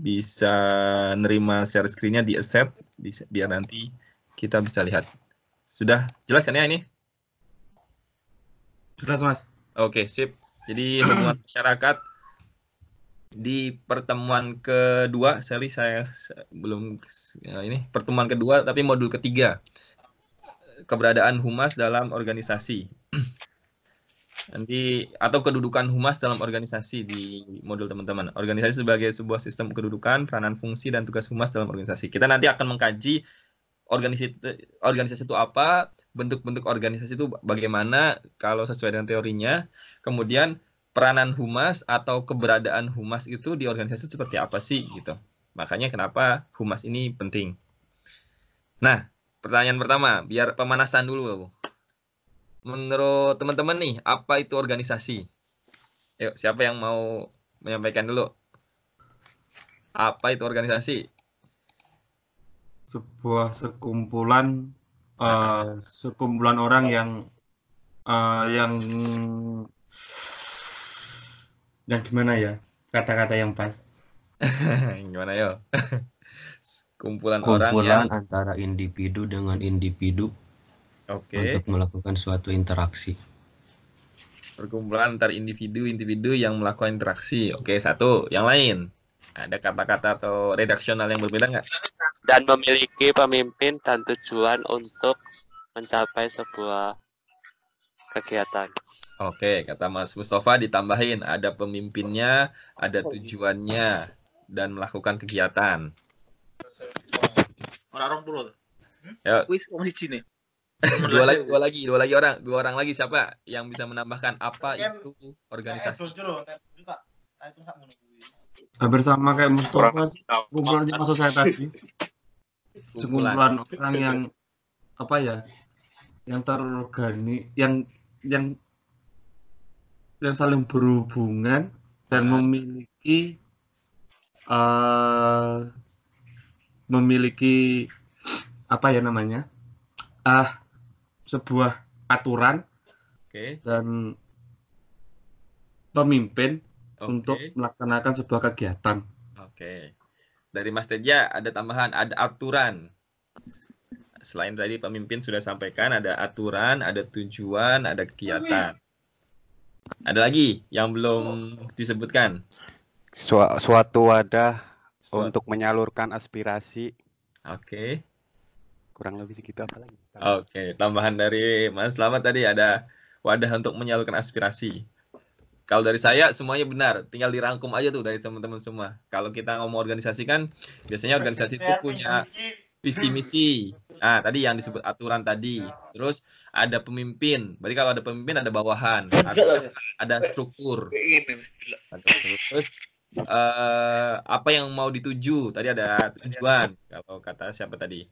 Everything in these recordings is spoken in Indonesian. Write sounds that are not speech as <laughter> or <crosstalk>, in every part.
bisa nerima share screen-nya di accept bisa, biar nanti kita bisa lihat. Sudah jelas kan ya ini? Jelas, Mas. Oke, sip. Jadi hubungan <clears throat> masyarakat di pertemuan kedua, Sally, saya belum ya, ini pertemuan kedua tapi modul ketiga keberadaan humas dalam organisasi nanti atau kedudukan humas dalam organisasi di modul teman-teman. Organisasi sebagai sebuah sistem kedudukan, peranan fungsi dan tugas humas dalam organisasi. Kita nanti akan mengkaji organisasi organisasi itu apa, bentuk-bentuk organisasi itu bagaimana kalau sesuai dengan teorinya. Kemudian peranan humas atau keberadaan humas itu di organisasi itu seperti apa sih gitu. Makanya kenapa humas ini penting. Nah, pertanyaan pertama, biar pemanasan dulu, Bu menurut teman-teman nih, apa itu organisasi? Yuk, siapa yang mau menyampaikan dulu? Apa itu organisasi? Sebuah sekumpulan uh, sekumpulan orang yang uh, yang yang gimana ya kata-kata yang pas <laughs> gimana yo <laughs> kumpulan, kumpulan orang yang antara individu dengan individu okay. untuk melakukan suatu interaksi. Perkumpulan antar individu-individu yang melakukan interaksi. Oke, okay, satu. Yang lain, ada kata-kata atau redaksional yang berbeda nggak? Dan memiliki pemimpin dan tujuan untuk mencapai sebuah kegiatan. Oke, okay, kata Mas Mustafa ditambahin ada pemimpinnya, ada tujuannya, dan melakukan kegiatan. Orang-orang Ya. Wis sini dua lagi dua lagi dua lagi orang dua orang lagi siapa yang bisa menambahkan apa itu organisasi nah, nah, bersama kayak Mustafa kumpulan maksud saya tadi kumpulan orang yang apa ya yang terorgani yang yang yang saling berhubungan dan nah. memiliki uh, memiliki apa ya namanya ah sebuah aturan okay. dan pemimpin okay. untuk melaksanakan sebuah kegiatan. Oke. Okay. Dari Mas Teja ada tambahan, ada aturan. Selain tadi pemimpin sudah sampaikan, ada aturan, ada tujuan, ada kegiatan. Ada lagi yang belum disebutkan. Su suatu wadah Su untuk menyalurkan aspirasi. Oke. Okay kurang lebih segitu apa lagi oke okay, tambahan dari Mas Selamat tadi ada wadah untuk menyalurkan aspirasi kalau dari saya semuanya benar tinggal dirangkum aja tuh dari teman-teman semua kalau kita mau organisasi kan biasanya organisasi itu punya visi misi ah tadi yang disebut aturan tadi terus ada pemimpin berarti kalau ada pemimpin ada bawahan ada, ada struktur terus uh, apa yang mau dituju tadi ada tujuan kalau kata siapa tadi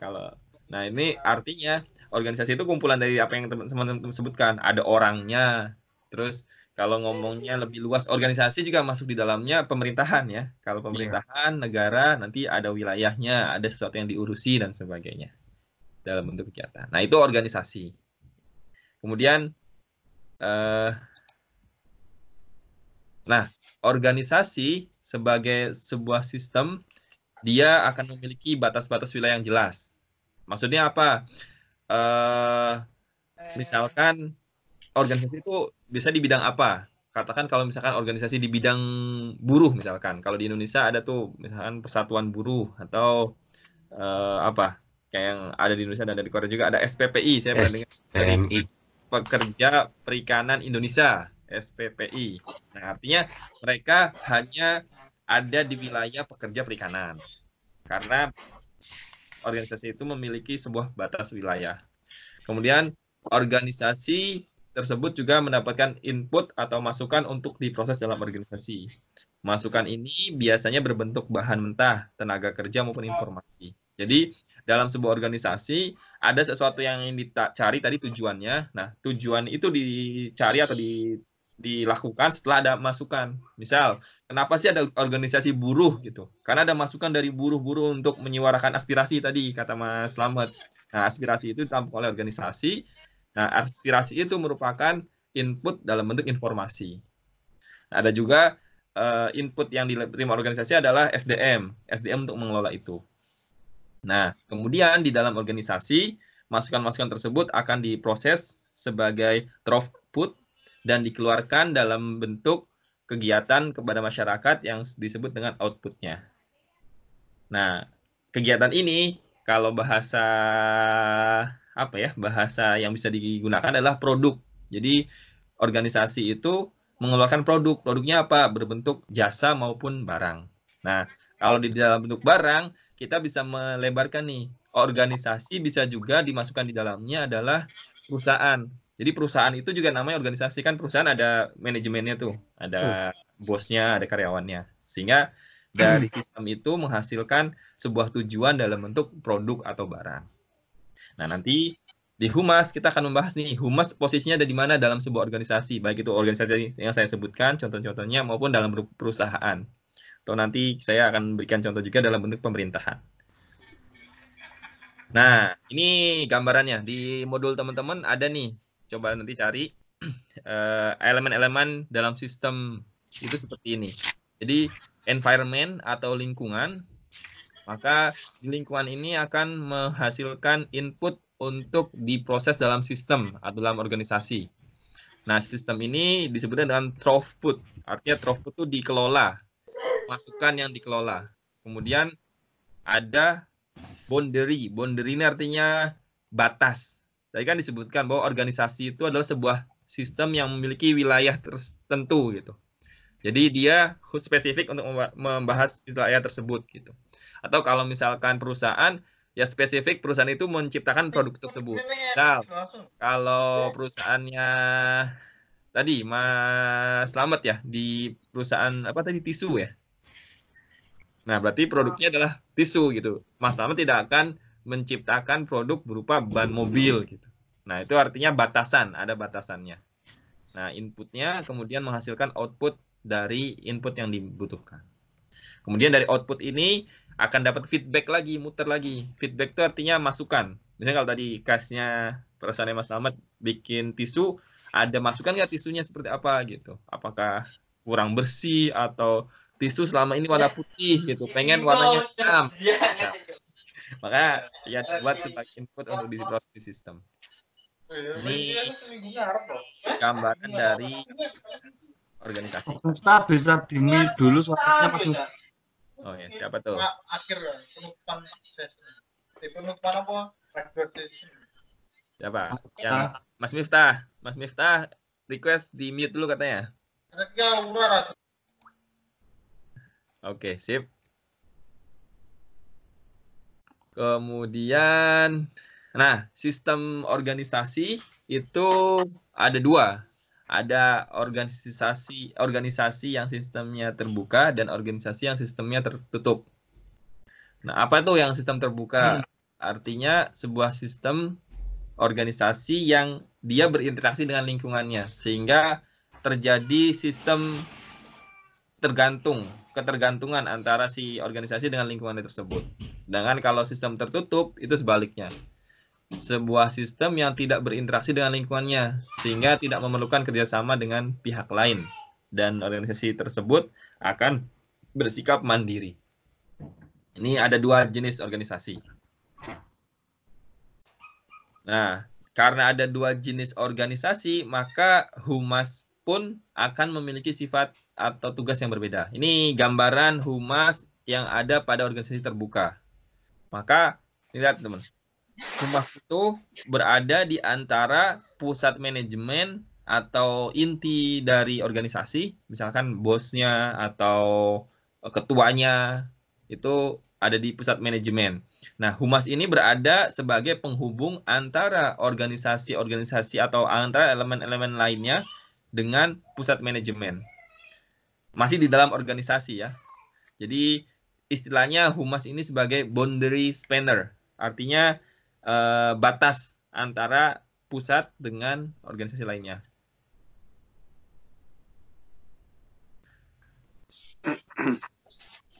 kalau nah ini artinya organisasi itu kumpulan dari apa yang teman-teman sebutkan. Ada orangnya. Terus kalau ngomongnya lebih luas, organisasi juga masuk di dalamnya pemerintahan ya. Kalau iya. pemerintahan, negara, nanti ada wilayahnya, ada sesuatu yang diurusi dan sebagainya dalam bentuk kegiatan. Nah itu organisasi. Kemudian, eh, nah organisasi sebagai sebuah sistem, dia akan memiliki batas-batas wilayah yang jelas Maksudnya apa? Uh, misalkan organisasi itu bisa di bidang apa? Katakan kalau misalkan organisasi di bidang buruh misalkan. Kalau di Indonesia ada tuh misalkan persatuan buruh atau uh, apa? Kayak yang ada di Indonesia dan ada di Korea juga ada SPPI. Saya pernah dengar. SPMI. Pekerja Perikanan Indonesia. SPPI. Nah, artinya mereka hanya ada di wilayah pekerja perikanan. Karena organisasi itu memiliki sebuah batas wilayah. Kemudian organisasi tersebut juga mendapatkan input atau masukan untuk diproses dalam organisasi. Masukan ini biasanya berbentuk bahan mentah, tenaga kerja maupun informasi. Jadi dalam sebuah organisasi ada sesuatu yang ingin dicari tadi tujuannya. Nah, tujuan itu dicari atau di dilakukan setelah ada masukan. Misal, kenapa sih ada organisasi buruh gitu? Karena ada masukan dari buruh-buruh untuk menyuarakan aspirasi tadi kata Mas Slamet. Nah, aspirasi itu ditampung oleh organisasi. Nah, aspirasi itu merupakan input dalam bentuk informasi. Nah, ada juga uh, input yang diterima organisasi adalah SDM, SDM untuk mengelola itu. Nah, kemudian di dalam organisasi, masukan-masukan tersebut akan diproses sebagai put dan dikeluarkan dalam bentuk kegiatan kepada masyarakat yang disebut dengan outputnya. Nah, kegiatan ini kalau bahasa apa ya bahasa yang bisa digunakan adalah produk. Jadi organisasi itu mengeluarkan produk. Produknya apa? Berbentuk jasa maupun barang. Nah, kalau di dalam bentuk barang, kita bisa melebarkan nih. Organisasi bisa juga dimasukkan di dalamnya adalah perusahaan. Jadi perusahaan itu juga namanya organisasi kan perusahaan ada manajemennya tuh, ada bosnya, ada karyawannya. Sehingga dari hmm. sistem itu menghasilkan sebuah tujuan dalam bentuk produk atau barang. Nah, nanti di humas kita akan membahas nih humas posisinya ada di mana dalam sebuah organisasi, baik itu organisasi yang saya sebutkan contoh-contohnya maupun dalam perusahaan. Atau nanti saya akan berikan contoh juga dalam bentuk pemerintahan. Nah, ini gambarannya. Di modul teman-teman ada nih coba nanti cari <clears throat> eh, elemen-elemen uh, dalam sistem itu seperti ini. Jadi environment atau lingkungan, maka lingkungan ini akan menghasilkan input untuk diproses dalam sistem atau dalam organisasi. Nah, sistem ini disebutnya dengan throughput. Artinya throughput itu dikelola, masukan yang dikelola. Kemudian ada boundary. Boundary ini artinya batas. Tadi kan disebutkan bahwa organisasi itu adalah sebuah sistem yang memiliki wilayah tertentu gitu. Jadi dia spesifik untuk membahas wilayah tersebut gitu. Atau kalau misalkan perusahaan ya spesifik perusahaan itu menciptakan produk tersebut. Misal kalau perusahaannya tadi Mas Slamet ya di perusahaan apa tadi tisu ya. Nah, berarti produknya adalah tisu gitu. Mas Slamet tidak akan menciptakan produk berupa ban mobil gitu. Nah, itu artinya batasan, ada batasannya. Nah, inputnya kemudian menghasilkan output dari input yang dibutuhkan. Kemudian dari output ini akan dapat feedback lagi, muter lagi. Feedback itu artinya masukan. Misalnya kalau tadi kasnya perasaannya Mas Lamet bikin tisu, ada masukan nggak tisunya seperti apa gitu? Apakah kurang bersih atau tisu selama ini warna putih gitu, pengen warnanya hitam. Iya, iya, iya. Nah, maka iya, ya iya, buat iya. sebagai input untuk di processing system. Ini eh? gambaran dari organisasi. Oh, kita bisa dimi dulu suaranya Pak Oh ya, siapa tuh? Nah, akhir ya, penutupan sesi penutupan apa? Siapa? Yang Mas Miftah. Mas Miftah request di mute dulu katanya. Oke, okay, sip. Kemudian, nah sistem organisasi itu ada dua. Ada organisasi organisasi yang sistemnya terbuka dan organisasi yang sistemnya tertutup. Nah, apa itu yang sistem terbuka? Hmm. Artinya sebuah sistem organisasi yang dia berinteraksi dengan lingkungannya sehingga terjadi sistem tergantung ketergantungan antara si organisasi dengan lingkungan tersebut. Sedangkan kalau sistem tertutup itu sebaliknya. Sebuah sistem yang tidak berinteraksi dengan lingkungannya sehingga tidak memerlukan kerjasama dengan pihak lain dan organisasi tersebut akan bersikap mandiri. Ini ada dua jenis organisasi. Nah, karena ada dua jenis organisasi, maka humas pun akan memiliki sifat atau tugas yang berbeda. Ini gambaran humas yang ada pada organisasi terbuka. Maka lihat teman, Humas itu berada di antara pusat manajemen atau inti dari organisasi, misalkan bosnya atau ketuanya itu ada di pusat manajemen. Nah, humas ini berada sebagai penghubung antara organisasi-organisasi atau antara elemen-elemen lainnya dengan pusat manajemen. Masih di dalam organisasi ya. Jadi istilahnya humas ini sebagai boundary spanner, artinya uh, batas antara pusat dengan organisasi lainnya.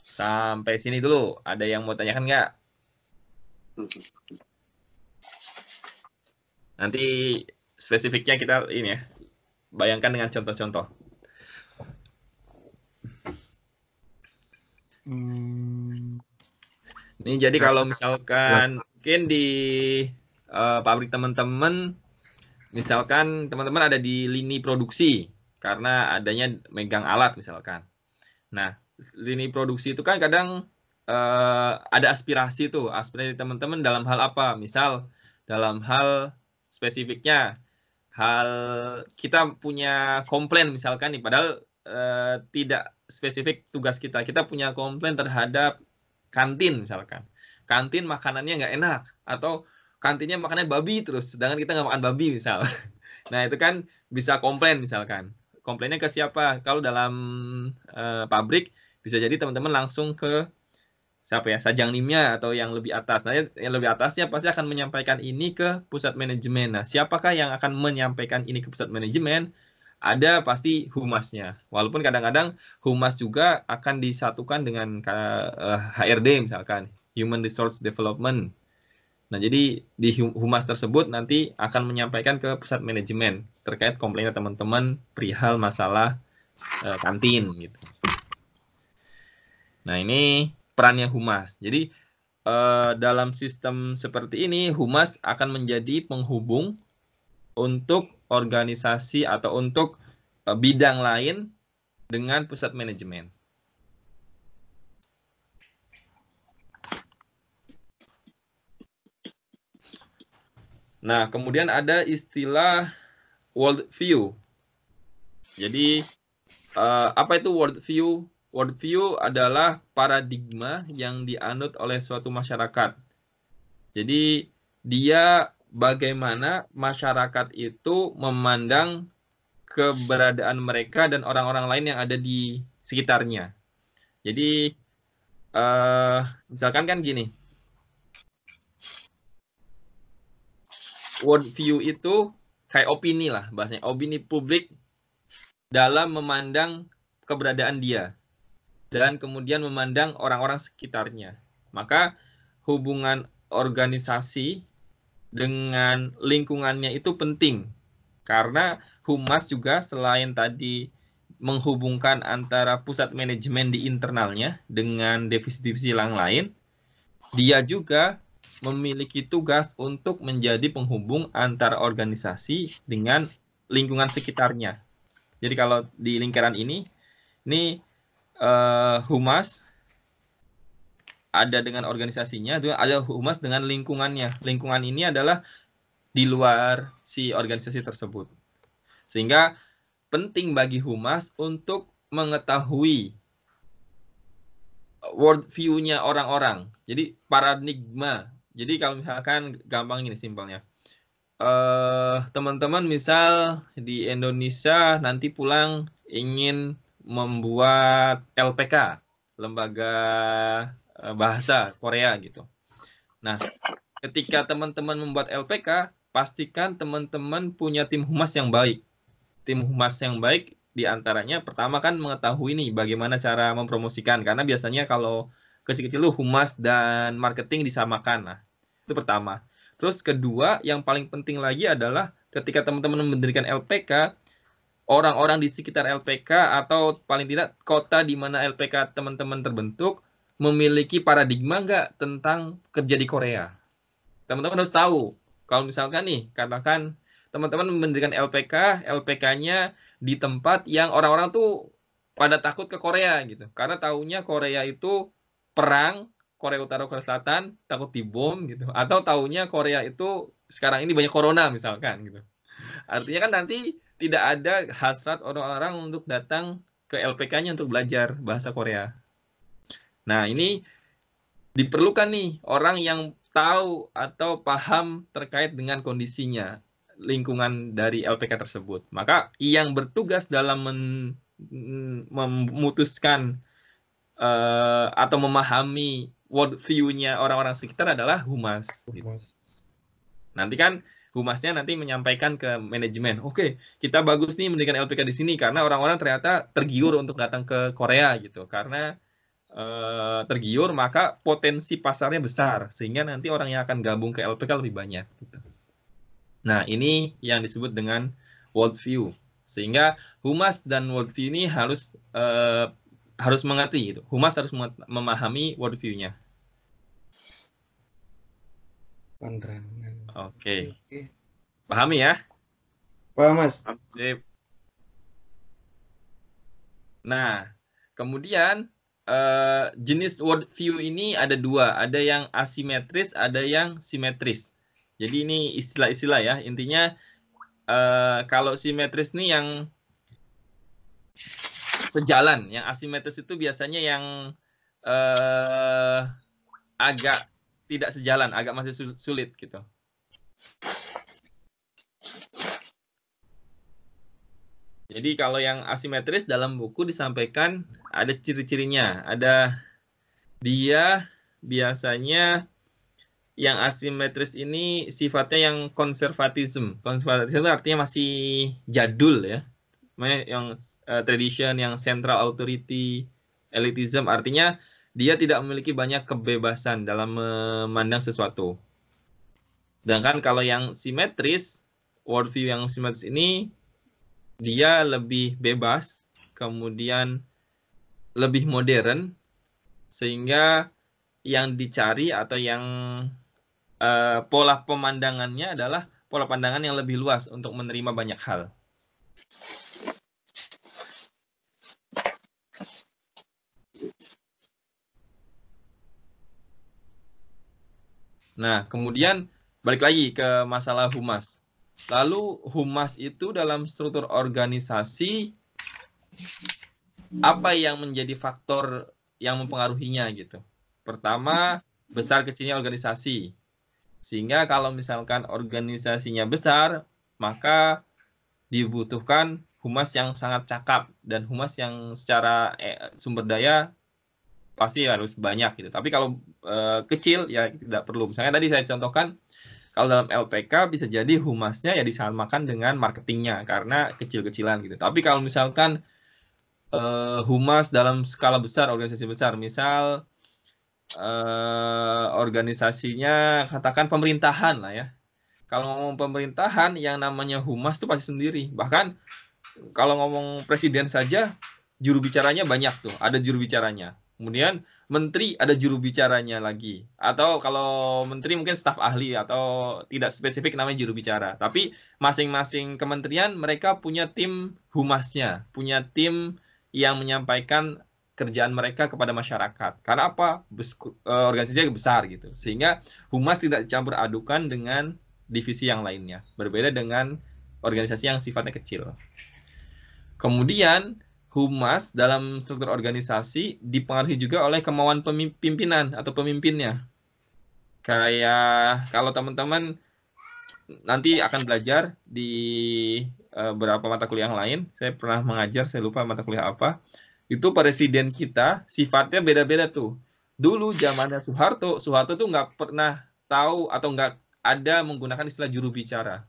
Sampai sini dulu. Ada yang mau tanyakan nggak? Nanti spesifiknya kita ini ya, bayangkan dengan contoh-contoh. Hmm. Ini jadi kalau misalkan nah. mungkin di uh, pabrik teman-teman, misalkan teman-teman ada di lini produksi karena adanya megang alat misalkan. Nah, lini produksi itu kan kadang uh, ada aspirasi tuh, aspirasi teman-teman dalam hal apa? Misal dalam hal spesifiknya hal kita punya komplain misalkan nih padahal Eh, tidak spesifik tugas kita. Kita punya komplain terhadap kantin misalkan. Kantin makanannya nggak enak atau kantinnya makannya babi terus, sedangkan kita nggak makan babi misal. <laughs> Nah itu kan bisa komplain misalkan. Komplainnya ke siapa? Kalau dalam uh, pabrik bisa jadi teman-teman langsung ke siapa ya sajang nimnya atau yang lebih atas nah yang lebih atasnya pasti akan menyampaikan ini ke pusat manajemen nah siapakah yang akan menyampaikan ini ke pusat manajemen ada pasti humasnya. Walaupun kadang-kadang humas juga akan disatukan dengan HRD eh, misalkan, Human Resource Development. Nah, jadi di humas tersebut nanti akan menyampaikan ke pusat manajemen terkait komplainnya teman-teman perihal masalah eh, kantin gitu. Nah, ini perannya humas. Jadi eh, dalam sistem seperti ini humas akan menjadi penghubung untuk organisasi atau untuk eh, bidang lain dengan pusat manajemen? Nah, kemudian ada istilah world view. Jadi, eh, apa itu world view? World view adalah paradigma yang dianut oleh suatu masyarakat. Jadi, dia bagaimana masyarakat itu memandang keberadaan mereka dan orang-orang lain yang ada di sekitarnya. Jadi uh, misalkan kan gini, world view itu kayak opini lah bahasanya, opini publik dalam memandang keberadaan dia dan kemudian memandang orang-orang sekitarnya. Maka hubungan organisasi dengan lingkungannya itu penting karena humas juga selain tadi menghubungkan antara pusat manajemen di internalnya dengan divisi-divisi yang lain, dia juga memiliki tugas untuk menjadi penghubung antara organisasi dengan lingkungan sekitarnya. Jadi kalau di lingkaran ini, ini uh, humas ada dengan organisasinya, itu ada humas dengan lingkungannya. Lingkungan ini adalah di luar si organisasi tersebut. Sehingga penting bagi humas untuk mengetahui world view-nya orang-orang. Jadi paradigma. Jadi kalau misalkan gampang ini simpelnya. Uh, teman-teman misal di Indonesia nanti pulang ingin membuat LPK, lembaga Eh, bahasa Korea gitu. Nah, ketika teman-teman membuat LPK, pastikan teman-teman punya tim humas yang baik. Tim humas yang baik diantaranya pertama kan mengetahui nih bagaimana cara mempromosikan karena biasanya kalau kecil-kecil lu humas dan marketing disamakan Nah, itu pertama terus kedua yang paling penting lagi adalah ketika teman-teman mendirikan LPK orang-orang di sekitar LPK atau paling tidak kota di mana LPK teman-teman terbentuk memiliki paradigma nggak tentang kerja di Korea? Teman-teman harus tahu. Kalau misalkan nih, katakan teman-teman mendirikan LPK, LPK-nya di tempat yang orang-orang tuh pada takut ke Korea gitu. Karena tahunya Korea itu perang, Korea Utara, Korea Selatan, takut dibom gitu. Atau tahunya Korea itu sekarang ini banyak corona misalkan gitu. Artinya kan nanti tidak ada hasrat orang-orang untuk datang ke LPK-nya untuk belajar bahasa Korea Nah, ini diperlukan nih orang yang tahu atau paham terkait dengan kondisinya lingkungan dari LPK tersebut. Maka yang bertugas dalam memutuskan uh, atau memahami world view-nya orang-orang sekitar adalah humas. Gitu. humas. Nanti kan humasnya nanti menyampaikan ke manajemen, oke okay, kita bagus nih mendirikan LPK di sini karena orang-orang ternyata tergiur untuk datang ke Korea gitu karena Eh, tergiur maka potensi pasarnya besar sehingga nanti orang yang akan gabung ke LPK lebih banyak. Gitu. Nah ini yang disebut dengan world view sehingga humas dan world view ini harus uh, harus mengerti gitu. Humas harus memahami world view-nya. Pandangan. Oke. Okay. Pahami ya? Paham, Mas. Sip. Nah, kemudian uh, jenis word view ini ada dua, ada yang asimetris, ada yang simetris. Jadi ini istilah-istilah ya. Intinya uh, kalau simetris nih yang sejalan, yang asimetris itu biasanya yang uh, agak tidak sejalan, agak masih sulit gitu. Jadi kalau yang asimetris dalam buku disampaikan ada ciri-cirinya. Ada dia biasanya yang asimetris ini sifatnya yang konservatisme. Konservatisme artinya masih jadul ya. Yang uh, tradition, yang central authority, elitism artinya dia tidak memiliki banyak kebebasan dalam memandang sesuatu. Sedangkan kalau yang simetris, worldview yang simetris ini dia lebih bebas, kemudian lebih modern, sehingga yang dicari atau yang uh, pola pemandangannya adalah pola pandangan yang lebih luas untuk menerima banyak hal. Nah, kemudian balik lagi ke masalah humas. Lalu humas itu dalam struktur organisasi apa yang menjadi faktor yang mempengaruhinya gitu. Pertama, besar kecilnya organisasi. Sehingga kalau misalkan organisasinya besar, maka dibutuhkan humas yang sangat cakap dan humas yang secara eh, sumber daya pasti harus banyak gitu. Tapi kalau eh, kecil ya tidak perlu. Misalnya tadi saya contohkan kalau dalam LPK bisa jadi humasnya ya disamakan dengan marketingnya karena kecil-kecilan gitu. Tapi kalau misalkan uh, humas dalam skala besar organisasi besar, misal uh, organisasinya katakan pemerintahan lah ya. Kalau ngomong pemerintahan yang namanya humas itu pasti sendiri. Bahkan kalau ngomong presiden saja juru bicaranya banyak tuh, ada juru bicaranya. Kemudian menteri ada juru bicaranya lagi atau kalau menteri mungkin staf ahli atau tidak spesifik namanya juru bicara tapi masing-masing kementerian mereka punya tim humasnya punya tim yang menyampaikan kerjaan mereka kepada masyarakat karena apa e, organisasinya besar gitu sehingga humas tidak dicampur adukan dengan divisi yang lainnya berbeda dengan organisasi yang sifatnya kecil kemudian humas dalam struktur organisasi dipengaruhi juga oleh kemauan pimpinan atau pemimpinnya. Kayak kalau teman-teman nanti akan belajar di eh, beberapa mata kuliah yang lain, saya pernah mengajar, saya lupa mata kuliah apa. Itu presiden kita sifatnya beda-beda tuh. Dulu zamannya Soeharto, Soeharto tuh nggak pernah tahu atau nggak ada menggunakan istilah juru bicara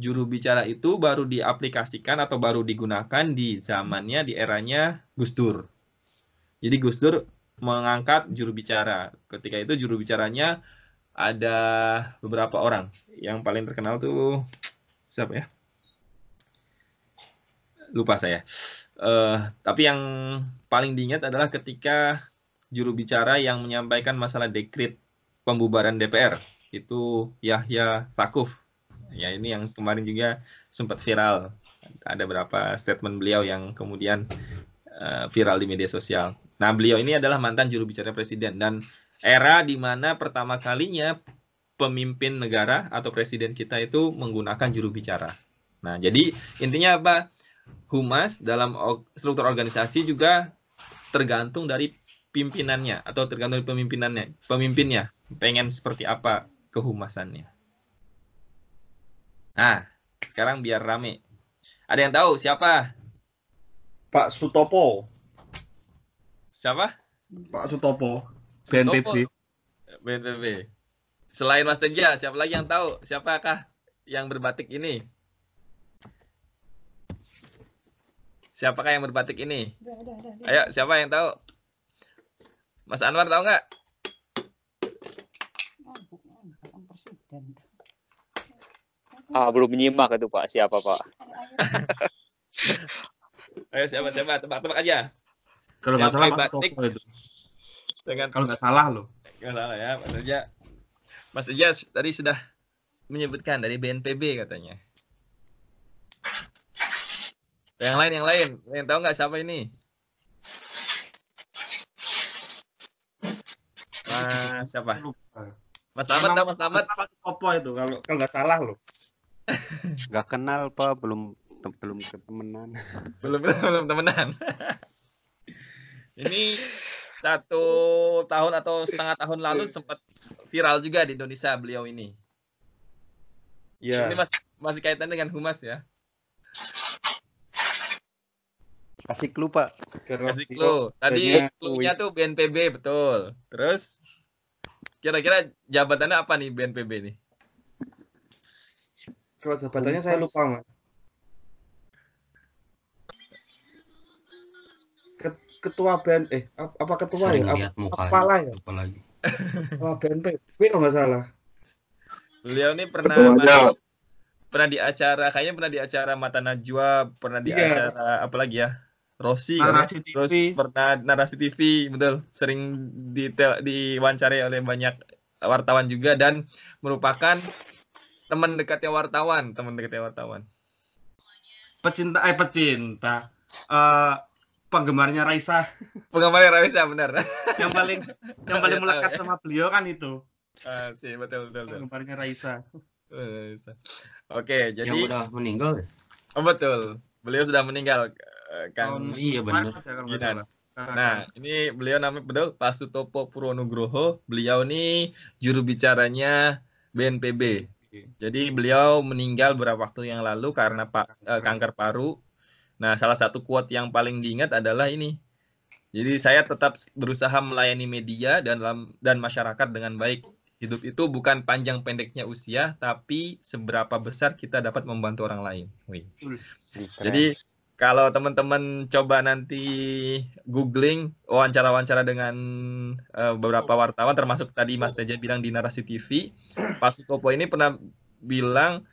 juru bicara itu baru diaplikasikan atau baru digunakan di zamannya di eranya Gus Dur. Jadi Gus Dur mengangkat juru bicara. Ketika itu juru bicaranya ada beberapa orang. Yang paling terkenal tuh siapa ya? Lupa saya. Uh, tapi yang paling diingat adalah ketika juru bicara yang menyampaikan masalah dekrit pembubaran DPR itu Yahya Takuf ya ini yang kemarin juga sempat viral ada beberapa statement beliau yang kemudian uh, viral di media sosial. Nah, beliau ini adalah mantan juru bicara presiden dan era di mana pertama kalinya pemimpin negara atau presiden kita itu menggunakan juru bicara. Nah, jadi intinya apa? Humas dalam struktur organisasi juga tergantung dari pimpinannya atau tergantung dari pemimpinannya, pemimpinnya pengen seperti apa kehumasannya. Nah, sekarang biar rame. Ada yang tahu siapa? Pak Sutopo. Siapa? Pak Sutopo. BNPB. BNPB. Selain Mas Tenja, siapa lagi yang tahu? Siapakah yang berbatik ini? Siapakah yang berbatik ini? Ayo, siapa yang tahu? Mas Anwar tahu nggak? Presiden. Ah, belum menyimak itu Pak. Siapa Pak? <laughs> Ayo siapa siapa tebak-tebak aja. Kalau nggak salah pak. Dengan kalau nggak salah loh. Nggak salah ya, Mas Eja. Mas Eja tadi sudah menyebutkan dari BNPB katanya. Yang lain, yang lain, yang tahu nggak siapa ini? Mas siapa? Mas Ahmad tahu Mas Ahmad? Topo itu kalau kalau nggak salah loh nggak kenal pak belum te belum temenan <laughs> belum belum temenan ini satu tahun atau setengah tahun lalu sempat viral juga di Indonesia beliau ini ya ini masih masih kaitan dengan humas ya kasih clue pak kasih clue tadi clue-nya tuh BNPB betul terus kira-kira jabatannya apa nih BNPB nih kalau jabatannya saya lupa, Mas. Ketua band eh apa ketua Sering ya? Apa, kepala ya? lagi. band BNPB kalau nggak salah. Beliau ini pernah pernah di acara kayaknya pernah di acara Mata Najwa, pernah di yeah. acara apa lagi ya? Rossi kan ya? narasi kan? TV. Terus pernah narasi TV betul sering detail diwawancarai oleh banyak wartawan juga dan merupakan teman dekatnya wartawan teman dekatnya wartawan pecinta eh pecinta uh, penggemarnya Raisa <laughs> penggemarnya Raisa benar yang paling yang paling melekat ya. sama beliau kan itu uh, ah, sih betul betul, betul. penggemarnya Raisa Raisa oke okay, jadi yang udah meninggal ya? oh, betul beliau sudah meninggal eh, kan oh, iya benar ya, Nah, nah kan. ini beliau namanya betul Pak Sutopo Purwonugroho. Beliau nih juru bicaranya BNPB jadi beliau meninggal beberapa waktu yang lalu karena pa eh, kanker paru. Nah, salah satu quote yang paling diingat adalah ini. Jadi saya tetap berusaha melayani media dan dan masyarakat dengan baik. Hidup itu bukan panjang pendeknya usia, tapi seberapa besar kita dapat membantu orang lain. Wih. Jadi kalau teman-teman coba nanti googling wawancara-wawancara dengan uh, beberapa wartawan termasuk tadi Mas Teja bilang di narasi TV, Pak Sukopo ini pernah bilang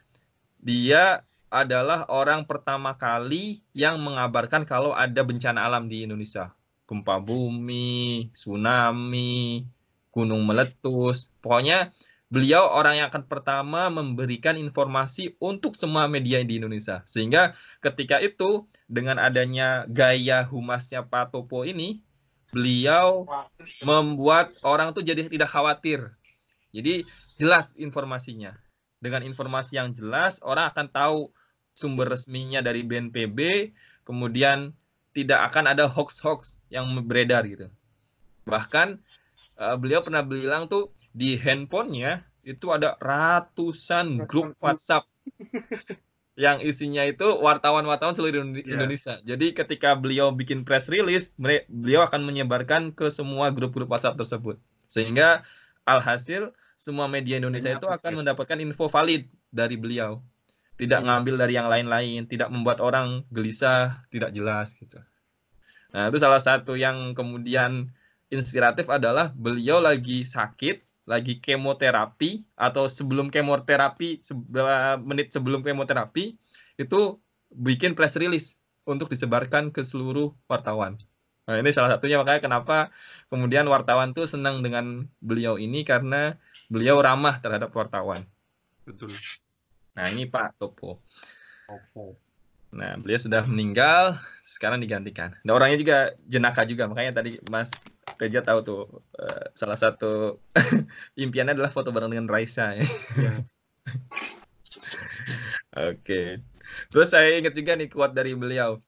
dia adalah orang pertama kali yang mengabarkan kalau ada bencana alam di Indonesia. Gempa bumi, tsunami, gunung meletus. Pokoknya beliau orang yang akan pertama memberikan informasi untuk semua media di Indonesia. Sehingga ketika itu dengan adanya gaya humasnya Pak Topo ini, beliau membuat orang tuh jadi tidak khawatir. Jadi jelas informasinya. Dengan informasi yang jelas, orang akan tahu sumber resminya dari BNPB, kemudian tidak akan ada hoax-hoax yang beredar gitu. Bahkan eh, beliau pernah bilang tuh di handphonenya itu ada ratusan grup WhatsApp <laughs> yang isinya itu wartawan-wartawan seluruh iya. Indonesia. Yeah. Jadi ketika beliau bikin press release, beliau akan menyebarkan ke semua grup-grup WhatsApp tersebut. Sehingga alhasil semua media Indonesia itu akan mendapatkan info valid dari beliau. Tidak iya. ngambil dari yang lain-lain, tidak membuat orang gelisah, tidak jelas gitu. Nah, itu salah satu yang kemudian inspiratif adalah beliau lagi sakit lagi kemoterapi atau sebelum kemoterapi sebelah menit sebelum kemoterapi itu bikin press release untuk disebarkan ke seluruh wartawan. Nah, ini salah satunya makanya kenapa kemudian wartawan tuh senang dengan beliau ini karena beliau ramah terhadap wartawan. Betul. Nah, ini Pak Topo. Topo. Nah, beliau sudah meninggal, sekarang digantikan. Nah, orangnya juga jenaka juga, makanya tadi Mas Teja tahu tuh uh, salah satu <laughs> impiannya adalah foto bareng dengan Raisa. Ya. Iya. <laughs> Oke. Okay. Terus saya ingat juga nih kuat dari beliau.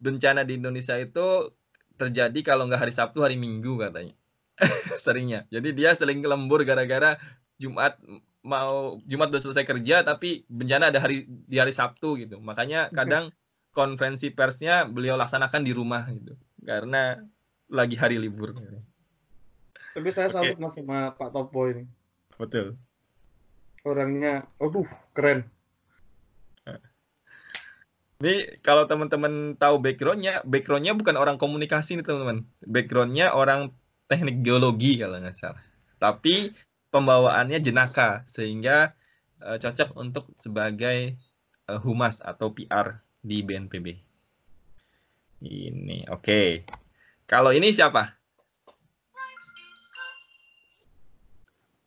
Bencana di Indonesia itu terjadi kalau nggak hari Sabtu, hari Minggu katanya. <laughs> Seringnya. Jadi dia sering lembur gara-gara Jumat mau Jumat udah selesai kerja tapi bencana ada hari di hari Sabtu gitu. Makanya kadang okay. konferensi persnya beliau laksanakan di rumah gitu. Karena lagi hari libur. Tapi saya okay. masih sama Pak Topo ini. Betul. Orangnya, aduh, keren. Ah. Ini kalau teman-teman tahu backgroundnya, backgroundnya bukan orang komunikasi nih teman-teman. Backgroundnya orang teknik geologi kalau nggak salah. Tapi pembawaannya jenaka sehingga uh, cocok untuk sebagai uh, humas atau PR di BNPB. Ini oke. Okay. Kalau ini siapa?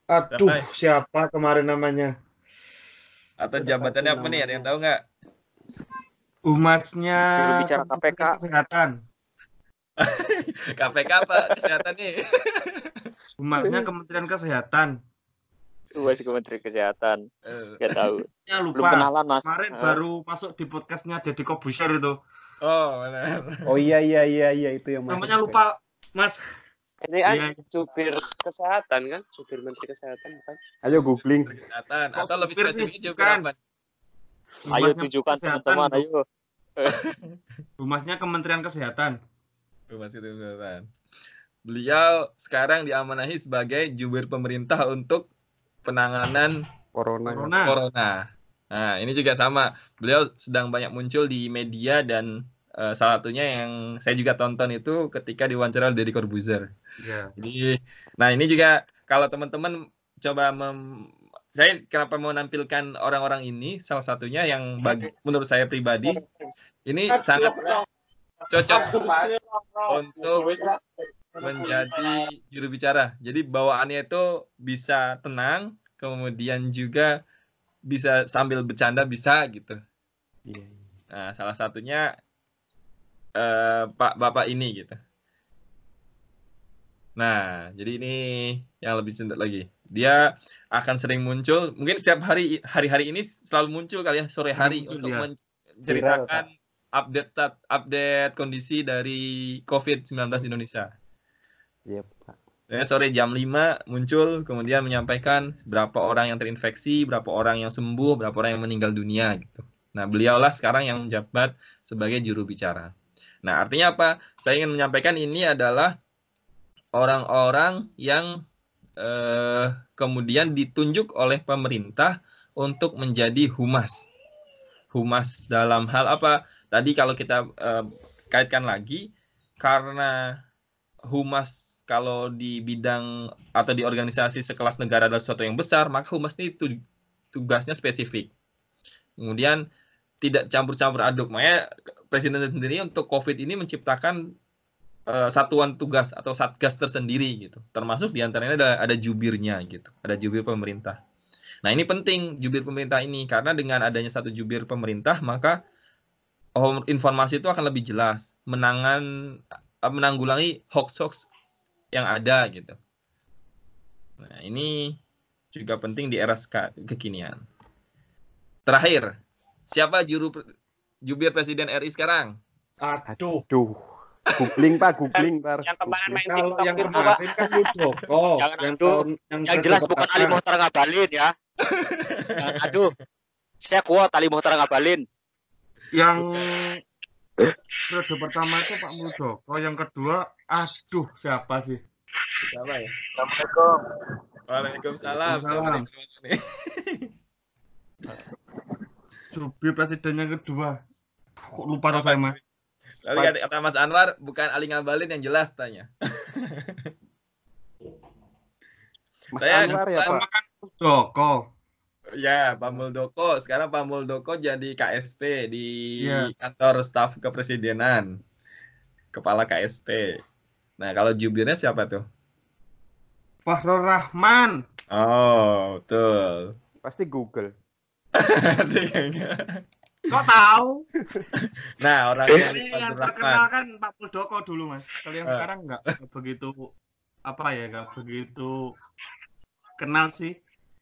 Aduh, siapa, ya? kemarin namanya? Atau jabatannya apa nih? Ada yang tahu nggak? Humasnya bicara KPK kesehatan. KPK <laughs> apa kesehatan nih? <laughs> Humasnya Kementerian Kesehatan. Humas Kementerian Kesehatan. Uh, eh. Gak tahu. Ya lupa. Belum kenalan, Mas. Kemarin uh. baru masuk di podcastnya Deddy Kobusher itu. Oh, benar. Oh iya iya iya iya itu yang Namanya lupa, Mas. Ini ya. supir kesehatan kan? Supir Menteri Kesehatan bukan? Ayo googling. Kesehatan atau oh, lebih spesifiknya juga kan? Ayo tunjukkan teman-teman, ayo. Humasnya Kementerian Kesehatan. Humas Kementerian Kesehatan beliau sekarang diamanahi sebagai jubir pemerintah untuk penanganan corona. corona. corona. Nah, ini juga sama. Beliau sedang banyak muncul di media dan uh, salah satunya yang saya juga tonton itu ketika diwawancara oleh Deddy Corbuzier. Yeah. Jadi, nah ini juga kalau teman-teman coba mem saya kenapa mau menampilkan orang-orang ini salah satunya yang bagi iya. menurut saya pribadi ini sangat iya. cocok iya. untuk menjadi juru bicara. Jadi bawaannya itu bisa tenang, kemudian juga bisa sambil bercanda bisa gitu. Iya, iya. Nah, salah satunya eh, Pak Bapak ini gitu. Nah, jadi ini yang lebih cendek lagi. Dia akan sering muncul, mungkin setiap hari hari-hari ini selalu muncul kali ya sore hari muncul untuk dia. menceritakan Viral, update start, update kondisi dari COVID-19 Indonesia. Yep, Pak. Eh, ya, sore jam 5 muncul kemudian menyampaikan berapa orang yang terinfeksi, berapa orang yang sembuh, berapa orang yang meninggal dunia gitu. Nah, beliaulah sekarang yang menjabat sebagai juru bicara. Nah, artinya apa? Saya ingin menyampaikan ini adalah orang-orang yang eh, kemudian ditunjuk oleh pemerintah untuk menjadi humas. Humas dalam hal apa? Tadi kalau kita eh, kaitkan lagi karena humas kalau di bidang atau di organisasi sekelas negara adalah sesuatu yang besar, maka humas ini tu, tugasnya spesifik. Kemudian tidak campur-campur aduk. Makanya presiden sendiri untuk COVID ini menciptakan eh, satuan tugas atau satgas tersendiri gitu. Termasuk diantaranya ada ada jubirnya gitu, ada jubir pemerintah. Nah ini penting jubir pemerintah ini karena dengan adanya satu jubir pemerintah maka informasi itu akan lebih jelas menangan eh, menanggulangi hoax-hoax yang ada gitu. Nah, ini juga penting di era kekinian. Terakhir, siapa juru jubir presiden RI sekarang? Aduh. Aduh. Googling pak, googling pak. Yang kemarin main TikTok yang kemarin kan Muldoko. <laughs> Oh, Jangan yang, tahun, yang, yang jelas bukan Ali Mohtar Ngabalin ya. <laughs> Aduh. Saya kuat Ali Mohtar Ngabalin. Yang periode pertama itu Pak Muldoko yang kedua aduh siapa sih siapa ya Assalamualaikum Waalaikumsalam Salam Jubi presiden yang kedua kok lupa tuh saya mah tapi kata Mas Anwar bukan Ali Ngabalin yang jelas tanya Mas saya Anwar ya Pak kan Muldoko Ya, Pak Muldoko. Sekarang Pak Muldoko jadi KSP di ya. kantor staf kepresidenan. Kepala KSP. Nah, kalau jubirnya siapa tuh? Fahrul Rahman. Oh, betul. Pasti Google. <laughs> Kok tahu? <laughs> Nah, orang yang yang perkenalkan Pak Muldoko dulu, Mas. Kalian uh. Eh. sekarang nggak begitu apa ya, nggak begitu kenal sih.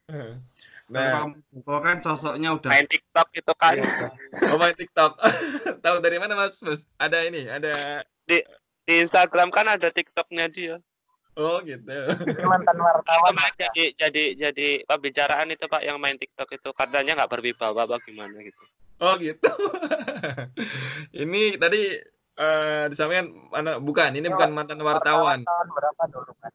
Uh. Nah, Kalau kan sosoknya udah main TikTok itu kan. Iya, oh, main TikTok. <laughs> Tahu dari mana Mas? Mas, ada ini, ada di, di Instagram kan ada TikToknya dia. Oh, gitu. Mantan wartawan. jadi jadi jadi pembicaraan itu Pak yang main TikTok itu katanya nggak berwibawa bagaimana gitu. Oh, gitu. <laughs> ini tadi eh uh, disampaikan bukan, ini bukan mantan wartawan. Berapa dulu kan?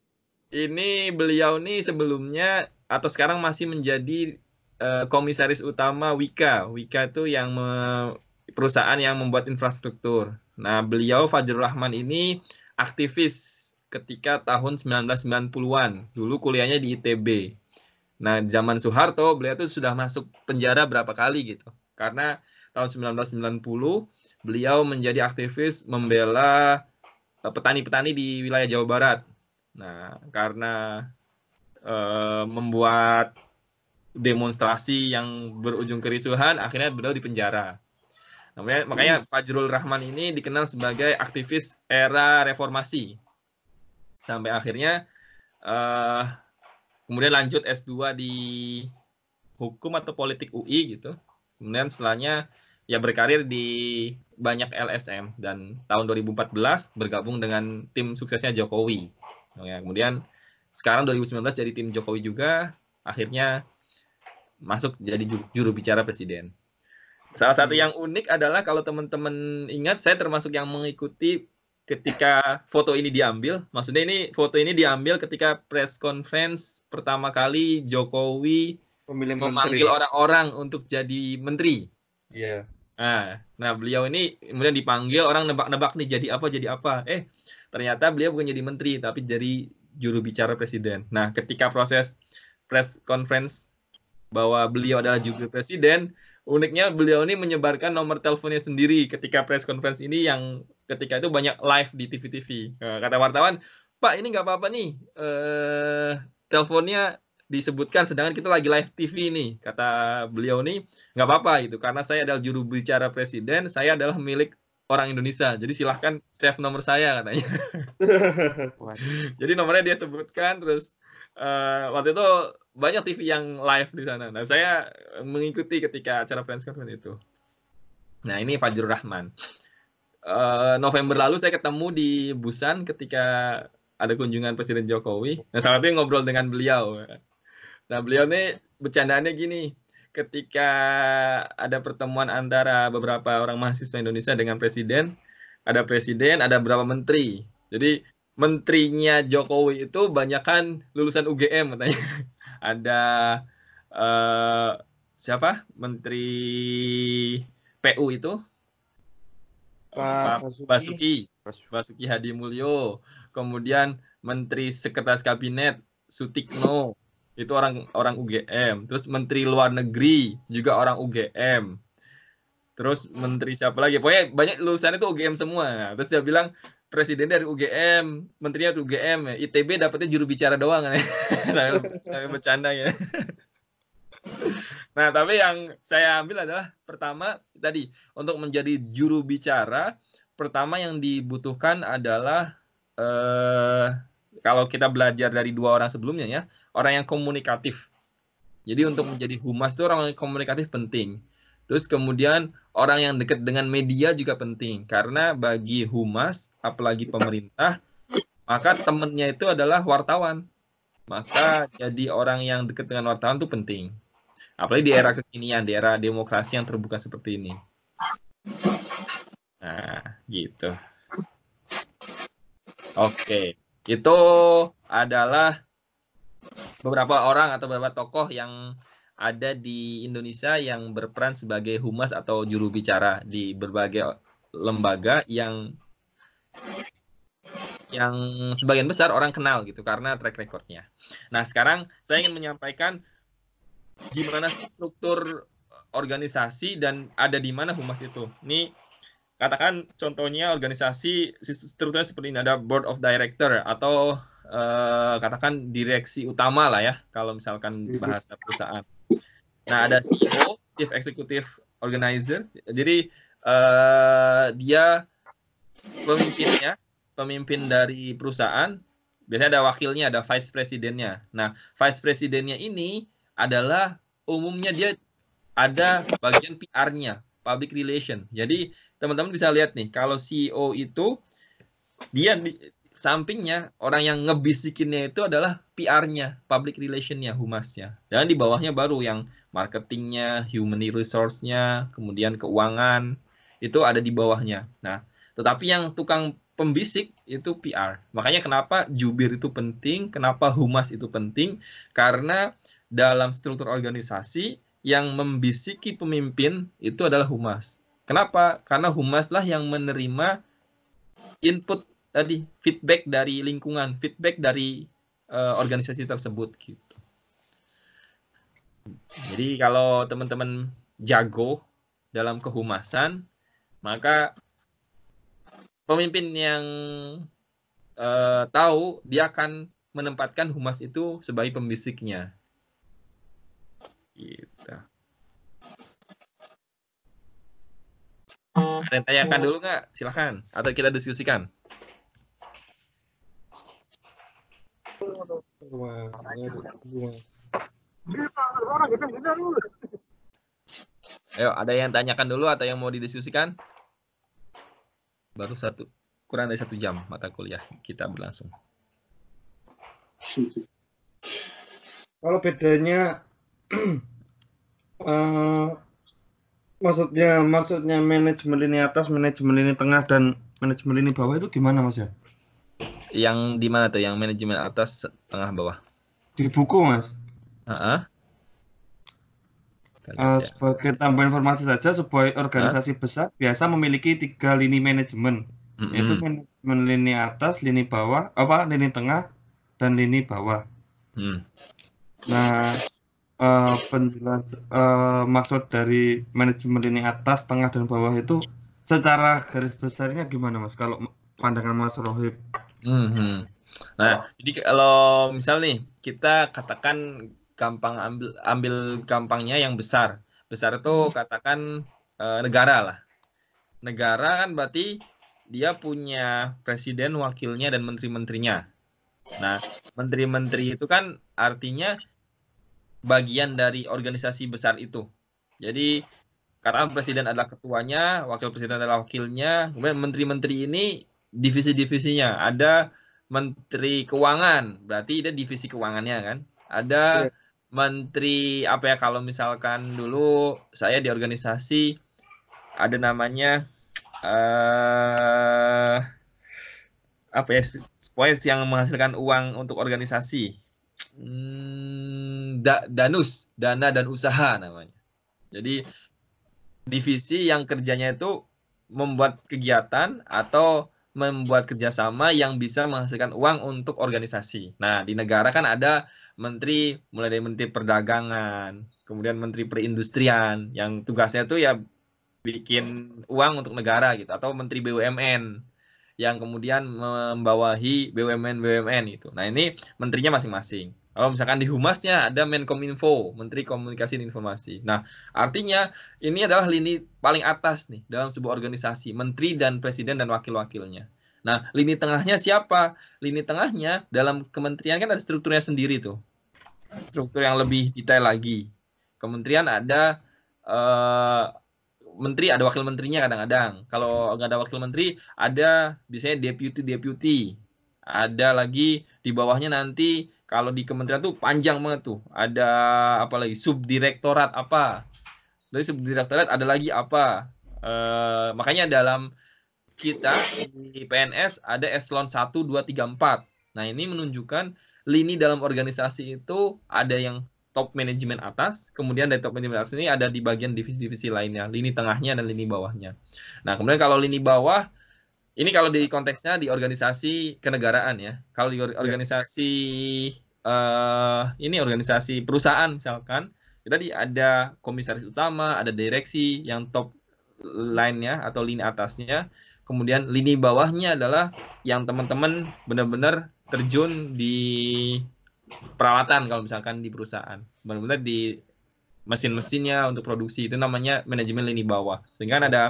ini beliau nih sebelumnya atau sekarang masih menjadi uh, komisaris utama Wika. Wika itu yang me, perusahaan yang membuat infrastruktur. Nah, beliau Fajrul Rahman ini aktivis ketika tahun 1990-an. Dulu kuliahnya di ITB. Nah, zaman Soeharto beliau tuh sudah masuk penjara berapa kali gitu. Karena tahun 1990 beliau menjadi aktivis membela eh, petani-petani di wilayah Jawa Barat Nah, karena uh, membuat demonstrasi yang berujung kerisuhan, akhirnya beliau dipenjara. Namanya, hmm. makanya Fajrul Rahman ini dikenal sebagai aktivis era reformasi. Sampai akhirnya uh, kemudian lanjut S2 di hukum atau politik UI gitu. Kemudian setelahnya ya berkarir di banyak LSM dan tahun 2014 bergabung dengan tim suksesnya Jokowi Ya, kemudian sekarang 2019 jadi tim Jokowi juga akhirnya masuk jadi juru, bicara presiden. Salah satu yang unik adalah kalau teman-teman ingat saya termasuk yang mengikuti ketika foto ini diambil. Maksudnya ini foto ini diambil ketika press conference pertama kali Jokowi Pemilih memanggil orang-orang untuk jadi menteri. Iya. Yeah. Nah, nah beliau ini kemudian dipanggil orang nebak-nebak nih jadi apa jadi apa. Eh ternyata beliau bukan jadi menteri tapi jadi juru bicara presiden. Nah, ketika proses press conference bahwa beliau adalah juru presiden, uniknya beliau ini menyebarkan nomor teleponnya sendiri ketika press conference ini yang ketika itu banyak live di TV-TV. Nah, kata wartawan, Pak ini nggak apa-apa nih, eh, teleponnya disebutkan sedangkan kita lagi live TV nih kata beliau ini nggak apa-apa itu karena saya adalah juru bicara presiden saya adalah milik orang Indonesia. Jadi silahkan save nomor saya katanya. <laughs> <laughs> Jadi nomornya dia sebutkan terus uh, waktu itu banyak TV yang live di sana. Nah saya mengikuti ketika acara fans conference itu. Nah ini Fajrul Rahman. Uh, November lalu saya ketemu di Busan ketika ada kunjungan Presiden Jokowi. Nah salah satu ngobrol dengan beliau. Nah beliau nih bercandaannya gini, ketika ada pertemuan antara beberapa orang mahasiswa Indonesia dengan presiden, ada presiden, ada beberapa menteri. Jadi menterinya Jokowi itu banyak kan lulusan UGM katanya. <laughs> ada uh, siapa? Menteri PU itu Pak Basuki. Basuki, Basuki Hadi Mulyo. Kemudian Menteri Sekretaris Kabinet Sutikno itu orang orang UGM terus menteri luar negeri juga orang UGM terus menteri siapa lagi pokoknya banyak lulusan itu UGM semua terus dia bilang presiden dari UGM menterinya dari UGM ITB dapetnya juru bicara doang saya <laughs> saya bercanda ya nah tapi yang saya ambil adalah pertama tadi untuk menjadi juru bicara pertama yang dibutuhkan adalah eh, kalau kita belajar dari dua orang sebelumnya ya, orang yang komunikatif. Jadi untuk menjadi humas itu orang yang komunikatif penting. Terus kemudian orang yang dekat dengan media juga penting karena bagi humas apalagi pemerintah maka temennya itu adalah wartawan. Maka jadi orang yang dekat dengan wartawan itu penting. Apalagi di era kekinian, di era demokrasi yang terbuka seperti ini. Nah, gitu. Oke. Okay itu adalah beberapa orang atau beberapa tokoh yang ada di Indonesia yang berperan sebagai humas atau juru bicara di berbagai lembaga yang yang sebagian besar orang kenal gitu karena track recordnya. Nah sekarang saya ingin menyampaikan gimana struktur organisasi dan ada di mana humas itu. Ini katakan contohnya organisasi strukturnya seperti ini ada board of director atau uh, katakan direksi utama lah ya kalau misalkan bahasa perusahaan. Nah ada CEO, chief executive organizer. Jadi uh, dia pemimpinnya, pemimpin dari perusahaan. Biasanya ada wakilnya, ada vice presidennya. Nah vice presidennya ini adalah umumnya dia ada bagian PR-nya, public relation. Jadi teman-teman bisa lihat nih kalau CEO itu dia di sampingnya orang yang ngebisikinnya itu adalah PR-nya, public relation-nya, humasnya. Dan di bawahnya baru yang marketingnya, human resource-nya, kemudian keuangan itu ada di bawahnya. Nah, tetapi yang tukang pembisik itu PR. Makanya kenapa jubir itu penting, kenapa humas itu penting, karena dalam struktur organisasi yang membisiki pemimpin itu adalah humas. Kenapa? Karena humaslah yang menerima input tadi feedback dari lingkungan, feedback dari uh, organisasi tersebut gitu. Jadi kalau teman-teman jago dalam kehumasan, maka pemimpin yang uh, tahu dia akan menempatkan humas itu sebagai pembisiknya. Gitu. ada yang tanyakan dulu nggak? Silahkan. Atau kita diskusikan. Ayo, ada yang tanyakan dulu atau yang mau didiskusikan? Baru satu, kurang dari satu jam mata kuliah kita berlangsung. Kalau bedanya uh, <clears throat> maksudnya maksudnya manajemen lini atas, manajemen lini tengah dan manajemen lini bawah itu gimana Mas ya? Yang di mana tuh? Yang manajemen atas, tengah, bawah? Di buku Mas. Uh-huh. Uh, sebagai tambah informasi saja, sebuah organisasi uh? besar biasa memiliki tiga lini manajemen, mm-hmm. yaitu manajemen lini atas, lini bawah, apa lini tengah, dan lini bawah. Mm. Nah, uh, penjelas uh, maksud dari manajemen ini atas, tengah dan bawah itu secara garis besarnya gimana mas? Kalau pandangan mas Rohib? Mm-hmm. Nah, jadi kalau misal nih kita katakan gampang ambil ambil gampangnya yang besar. Besar itu hmm. katakan uh, negara lah. Negara kan berarti dia punya presiden, wakilnya, dan menteri-menterinya. Nah, menteri-menteri itu kan artinya bagian dari organisasi besar itu. Jadi karena presiden adalah ketuanya, wakil presiden adalah wakilnya, kemudian menteri-menteri ini divisi-divisinya. Ada menteri keuangan, berarti ada divisi keuangannya kan. Ada iya. menteri apa ya kalau misalkan dulu saya di organisasi ada namanya uh, apa ya yang menghasilkan uang untuk organisasi. Hmm, da, danus dana dan usaha namanya jadi divisi yang kerjanya itu membuat kegiatan atau membuat kerjasama yang bisa menghasilkan uang untuk organisasi. Nah, di negara kan ada menteri, mulai dari menteri perdagangan, kemudian menteri perindustrian, yang tugasnya itu ya bikin uang untuk negara gitu, atau menteri BUMN yang kemudian membawahi BUMN BUMN itu. Nah, ini menterinya masing-masing. Oh, misalkan di Humasnya ada Menkominfo, Menteri Komunikasi dan Informasi. Nah, artinya ini adalah lini paling atas nih dalam sebuah organisasi, menteri dan presiden dan wakil-wakilnya. Nah, lini tengahnya siapa? Lini tengahnya dalam kementerian kan ada strukturnya sendiri tuh. Struktur yang lebih detail lagi. Kementerian ada eh, menteri, ada wakil menterinya kadang-kadang. Kalau nggak ada wakil menteri, ada biasanya deputy-deputy. Ada lagi di bawahnya nanti kalau di kementerian tuh panjang banget tuh. Ada apa lagi? Subdirektorat apa? Dari subdirektorat ada lagi apa? E, makanya dalam kita di PNS ada eselon 1 2 3 4. Nah, ini menunjukkan lini dalam organisasi itu ada yang top manajemen atas, kemudian dari top manajemen atas ini ada di bagian divisi-divisi lainnya, lini tengahnya dan lini bawahnya. Nah, kemudian kalau lini bawah ini kalau di konteksnya di organisasi kenegaraan ya. Kalau di iya. organisasi yeah uh, ini organisasi perusahaan misalkan tadi ada komisaris utama ada direksi yang top line-nya atau lini atasnya kemudian lini bawahnya adalah yang teman-teman benar-benar terjun di peralatan kalau misalkan di perusahaan benar-benar di mesin-mesinnya untuk produksi itu namanya manajemen lini bawah sehingga kan ada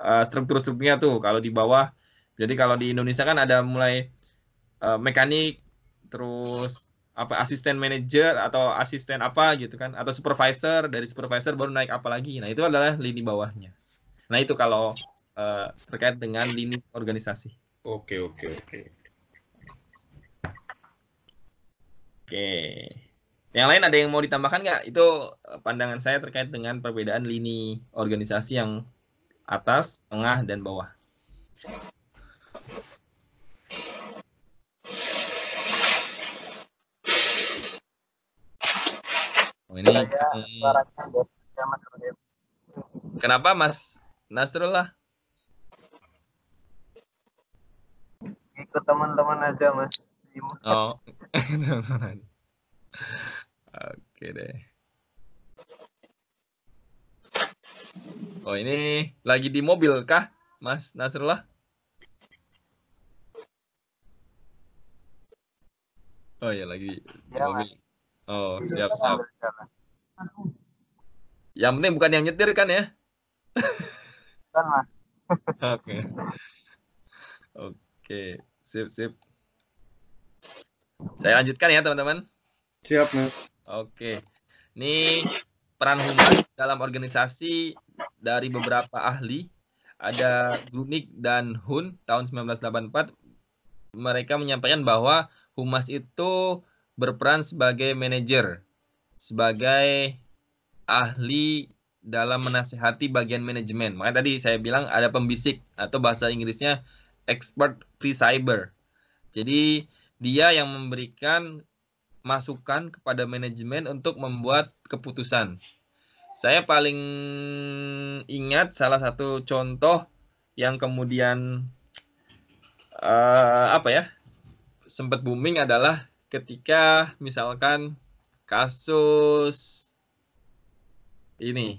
uh, struktur-strukturnya tuh kalau di bawah jadi kalau di Indonesia kan ada mulai uh, mekanik terus apa asisten manager atau asisten apa gitu kan atau supervisor dari supervisor baru naik apa lagi nah itu adalah lini bawahnya nah itu kalau uh, terkait dengan lini organisasi oke oke oke oke yang lain ada yang mau ditambahkan nggak itu eh, pandangan saya terkait dengan perbedaan lini organisasi yang atas tengah dan bawah Oh, ini ya, hmm. Kenapa Mas Nasrullah? Ikut teman-teman aja Mas. Oh. teman <laughs> okay, Oke deh. Oh ini lagi di mobil kah Mas Nasrullah? Oh ya lagi di ya, mobil. Mas. Oh, iya, siap siap. Yang penting bukan yang nyetir kan ya? lah. <laughs> Oke. Oke, sip sip. Saya lanjutkan ya teman-teman. Siap mas. Oke. Ini peran humas dalam organisasi dari beberapa ahli ada Grunik dan Hun tahun 1984 mereka menyampaikan bahwa humas itu berperan sebagai manajer, sebagai ahli dalam menasehati bagian manajemen. Maka tadi saya bilang ada pembisik atau bahasa Inggrisnya expert pre-cyber. Jadi dia yang memberikan masukan kepada manajemen untuk membuat keputusan. Saya paling ingat salah satu contoh yang kemudian uh, apa ya sempat booming adalah ketika misalkan kasus ini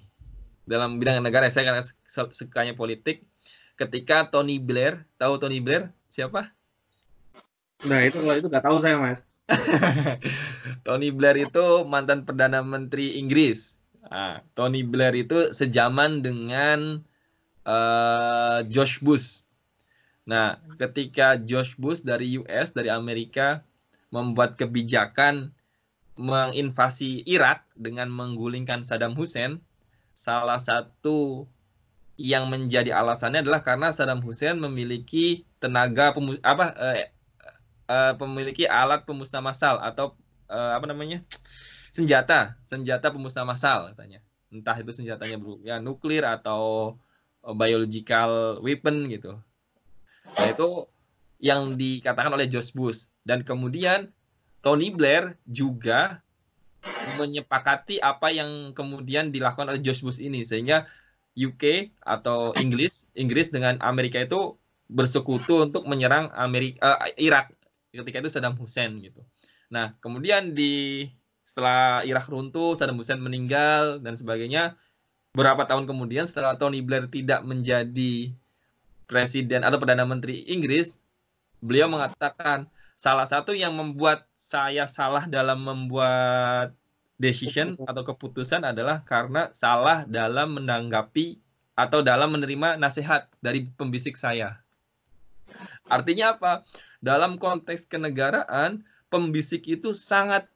dalam bidang negara saya karena sukanya politik ketika Tony Blair tahu Tony Blair siapa nah itu kalau itu nggak tahu saya mas <laughs> Tony Blair itu mantan perdana menteri Inggris nah, Tony Blair itu sejaman dengan uh, George Bush nah ketika Josh Bush dari US dari Amerika membuat kebijakan menginvasi Irak dengan menggulingkan Saddam Hussein, salah satu yang menjadi alasannya adalah karena Saddam Hussein memiliki tenaga apa eh, eh, memiliki alat pemusnah massal atau eh, apa namanya senjata senjata pemusnah massal katanya entah itu senjatanya ya nuklir atau eh, biological weapon gitu nah itu yang dikatakan oleh Josh Bush dan kemudian Tony Blair juga menyepakati apa yang kemudian dilakukan oleh Josh Bush ini sehingga UK atau Inggris Inggris dengan Amerika itu bersekutu untuk menyerang Amerika uh, eh, Irak ketika itu Saddam Hussein gitu. Nah, kemudian di setelah Irak runtuh, Saddam Hussein meninggal dan sebagainya, berapa tahun kemudian setelah Tony Blair tidak menjadi presiden atau perdana menteri Inggris, beliau mengatakan salah satu yang membuat saya salah dalam membuat decision atau keputusan adalah karena salah dalam menanggapi atau dalam menerima nasihat dari pembisik saya. Artinya apa? Dalam konteks kenegaraan, pembisik itu sangat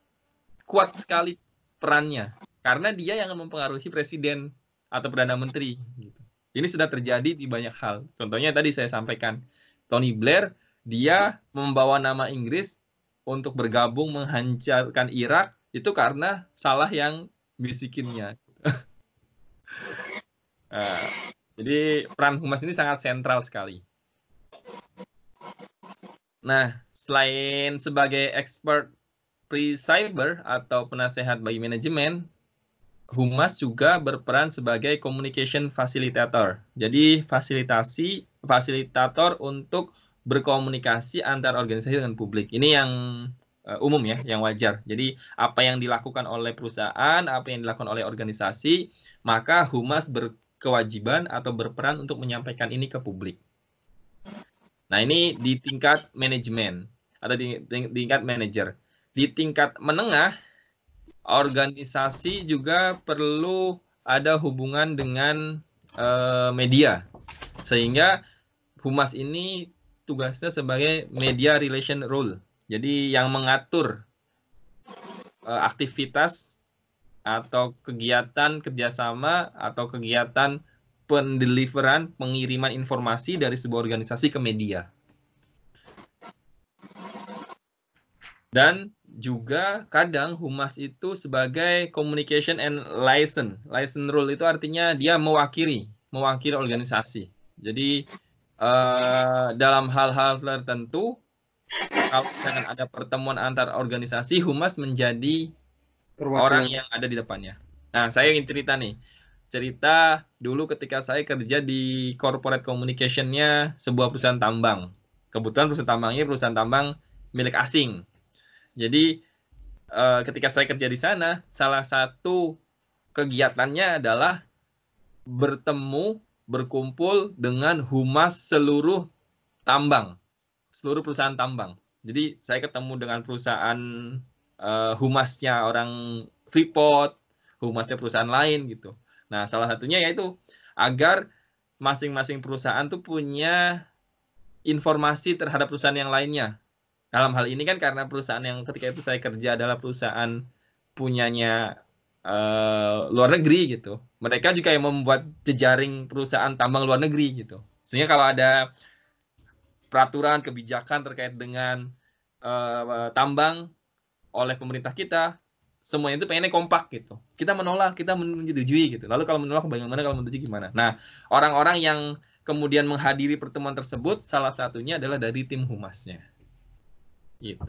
kuat sekali perannya karena dia yang mempengaruhi presiden atau perdana menteri. Gitu. Ini sudah terjadi di banyak hal. Contohnya tadi saya sampaikan Tony Blair dia membawa nama Inggris untuk bergabung menghancurkan Irak itu karena salah yang bisikinnya. uh, <laughs> jadi peran humas ini sangat sentral sekali. Nah, selain sebagai expert pre-cyber atau penasehat bagi manajemen, Humas juga berperan sebagai communication facilitator. Jadi fasilitasi fasilitator untuk berkomunikasi antar organisasi dengan publik. Ini yang uh, umum ya, yang wajar. Jadi apa yang dilakukan oleh perusahaan, apa yang dilakukan oleh organisasi, maka humas berkewajiban atau berperan untuk menyampaikan ini ke publik. Nah, ini di tingkat manajemen atau di, di, di tingkat manajer. Di tingkat menengah organisasi juga perlu ada hubungan dengan uh, media sehingga humas ini tugasnya sebagai media relation role. Jadi yang mengatur uh, aktivitas atau kegiatan kerjasama atau kegiatan pendeliveran pengiriman informasi dari sebuah organisasi ke media. Dan juga kadang humas itu sebagai communication and license. License role itu artinya dia mewakili, mewakili organisasi. Jadi Eh, dalam hal-hal tertentu kalau misalkan ada pertemuan antar organisasi humas menjadi Perwakilan. orang yang ada di depannya. Nah, saya ingin cerita nih. Cerita dulu ketika saya kerja di corporate communication-nya sebuah perusahaan tambang. Kebetulan perusahaan tambangnya perusahaan tambang milik asing. Jadi eh, ketika saya kerja di sana, salah satu kegiatannya adalah bertemu berkumpul dengan humas seluruh tambang, seluruh perusahaan tambang. Jadi saya ketemu dengan perusahaan uh, humasnya orang Freeport, humasnya perusahaan lain gitu. Nah, salah satunya yaitu agar masing-masing perusahaan tuh punya informasi terhadap perusahaan yang lainnya. Dalam hal ini kan karena perusahaan yang ketika itu saya kerja adalah perusahaan punyanya Eh, luar negeri gitu. Mereka juga yang membuat jejaring perusahaan tambang luar negeri gitu. Sehingga kalau ada peraturan kebijakan terkait dengan uh, tambang oleh pemerintah kita, semuanya itu pengennya kompak gitu. Kita menolak, kita menyetujui gitu. Lalu kalau menolak bagaimana kalau menyetujui gimana? Nah, orang-orang yang kemudian menghadiri pertemuan tersebut salah satunya adalah dari tim humasnya gitu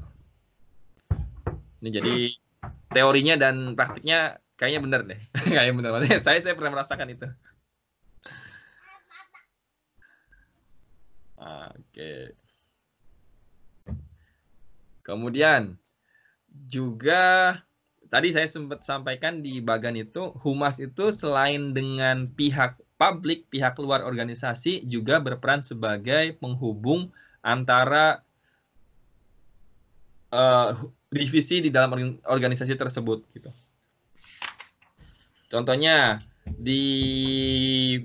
ini jadi teorinya dan praktiknya kayaknya bener deh <laughs> kayaknya bener maksudnya saya saya pernah merasakan itu oke kemudian juga tadi saya sempat sampaikan di bagan itu humas itu selain dengan pihak publik pihak luar organisasi juga berperan sebagai penghubung antara uh, divisi di dalam organisasi tersebut gitu. Contohnya di